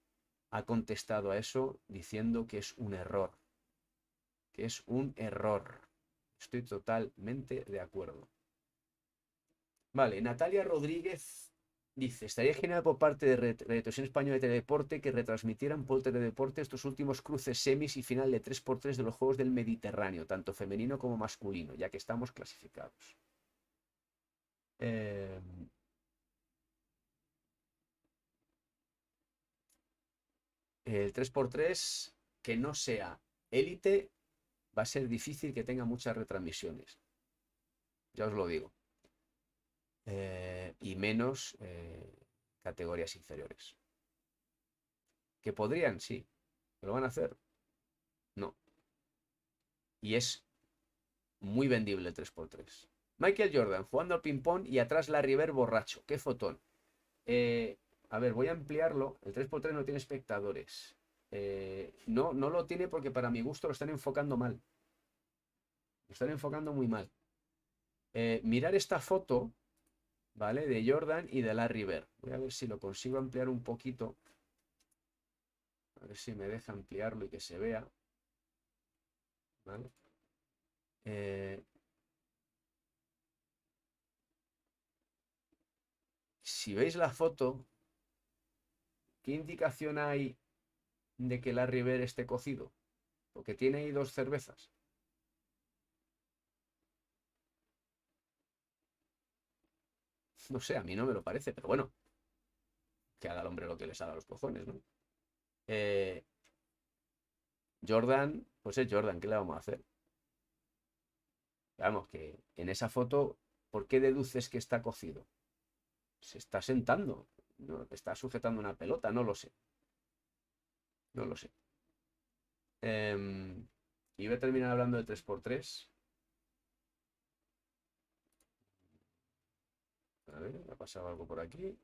ha contestado a eso diciendo que es un error. Que es un error. Estoy totalmente de acuerdo. Vale, Natalia Rodríguez Dice, estaría genial por parte de la Española de Teledeporte que retransmitieran por Teledeporte estos últimos cruces semis y final de 3x3 de los Juegos del Mediterráneo, tanto femenino como masculino, ya que estamos clasificados. Em, el 3x3 que no sea élite va a ser difícil que tenga muchas retransmisiones. Ya os lo digo. Eh, y menos eh, categorías inferiores. Que podrían, sí. ¿Lo van a hacer? No. Y es muy vendible el 3x3. Michael Jordan jugando al ping-pong y atrás la River borracho. ¡Qué fotón! Eh, a ver, voy a ampliarlo. El 3x3 no tiene espectadores. no, no lo tiene porque para mi gusto lo están enfocando mal. Lo están enfocando muy mal. mirar esta foto ¿vale? De Jordan y de Larry River. Voy a ver si lo consigo ampliar un poquito. A ver si me deja ampliarlo y que se vea. Eh, si veis la foto, ¿qué indicación hay de que Larry River esté cocido? Porque tiene ahí dos cervezas. No sé, a mí no me lo parece, pero bueno. Que haga el hombre lo que le salga a los cojones, ¿no? Eh, Jordan, pues es Jordan, ¿qué le vamos a hacer? Vamos, que en esa foto, ¿por qué deduces que está cocido? Se está sentando, ¿no? está sujetando una pelota, no lo sé. No lo sé. Em, y a terminar hablando de 3x3. A ver, ¿ha pasado algo por aquí?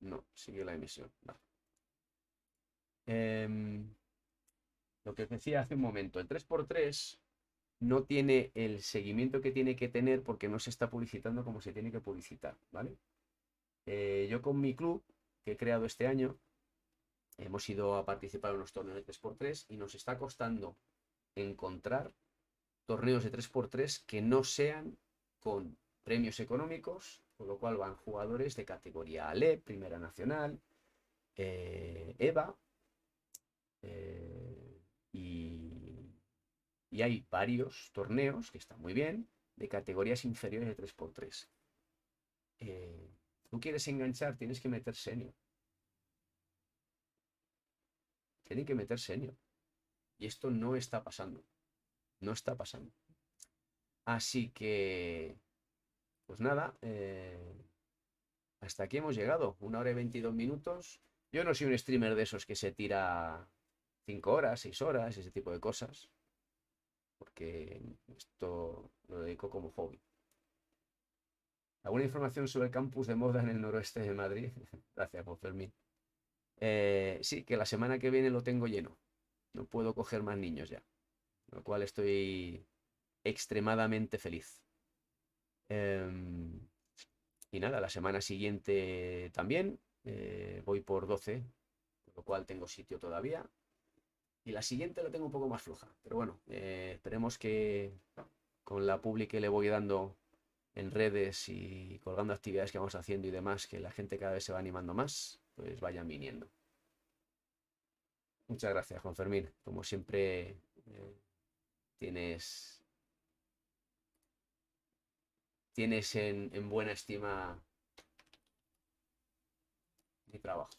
No, sigue la emisión. Em, lo que os decía hace un momento, el 3x3 no tiene el seguimiento que tiene que tener porque no se está publicitando como se tiene que publicitar, ¿vale? Eh, yo con mi club que he creado este año, hemos ido a participar en los torneos de 3x3 y nos está costando encontrar torneos de 3x3 que no sean con premios económicos, con lo cual van jugadores de categoría ALE, Primera Nacional, eh, EVA, eh, y, hay varios torneos, que están muy bien, de categorías inferiores de 3x3. Eh, tú quieres enganchar, tienes que meter senior. Tienes que meter senior. Y esto no está pasando. No está pasando. Así que pues nada, eh, hasta aquí hemos llegado. Una hora y 22 minutos. Yo no soy un streamer de esos que se tira 5 horas, 6 horas, ese tipo de cosas. Porque esto lo dedico como hobby. ¿Alguna información sobre el campus de moda en el noroeste de Madrid? Gracias, por Fermín. Eh, sí, que la semana que viene lo tengo lleno. No puedo coger más niños ya. Lo cual estoy extremadamente feliz. Em, y nada, la semana siguiente también. Eh, voy por 12, lo cual tengo sitio todavía. Y la siguiente la tengo un poco más floja. Pero bueno, eh, esperemos que con la publi que le voy dando en redes y colgando actividades que vamos haciendo y demás, que la gente cada vez se va animando más, pues vayan viniendo. Muchas gracias, Juan Fermín. Como siempre, eh, tienes tienes en, buena estima mi trabajo.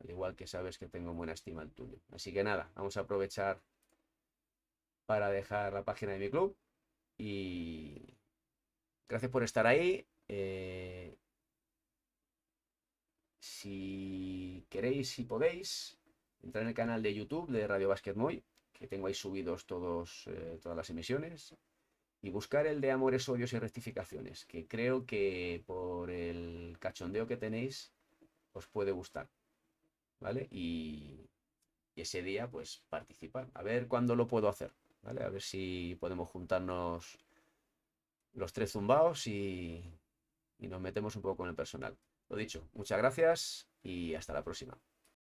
Al igual que sabes que tengo buena estima el tuyo. Así que nada, vamos a aprovechar para dejar la página de mi club. Y gracias por estar ahí. Eh, si queréis, y podéis, entrar en el canal de YouTube de Radio Basket Moy, que tengo ahí subidos todos, eh, todas las emisiones y buscar el de amores, odios y rectificaciones, que creo que por el cachondeo que tenéis os puede gustar. ¿Vale? Y, ese día, pues participar. A ver cuándo lo puedo hacer. ¿Vale? A ver si podemos juntarnos los tres zumbaos y, y nos metemos un poco con el personal. Lo dicho, muchas gracias y hasta la próxima.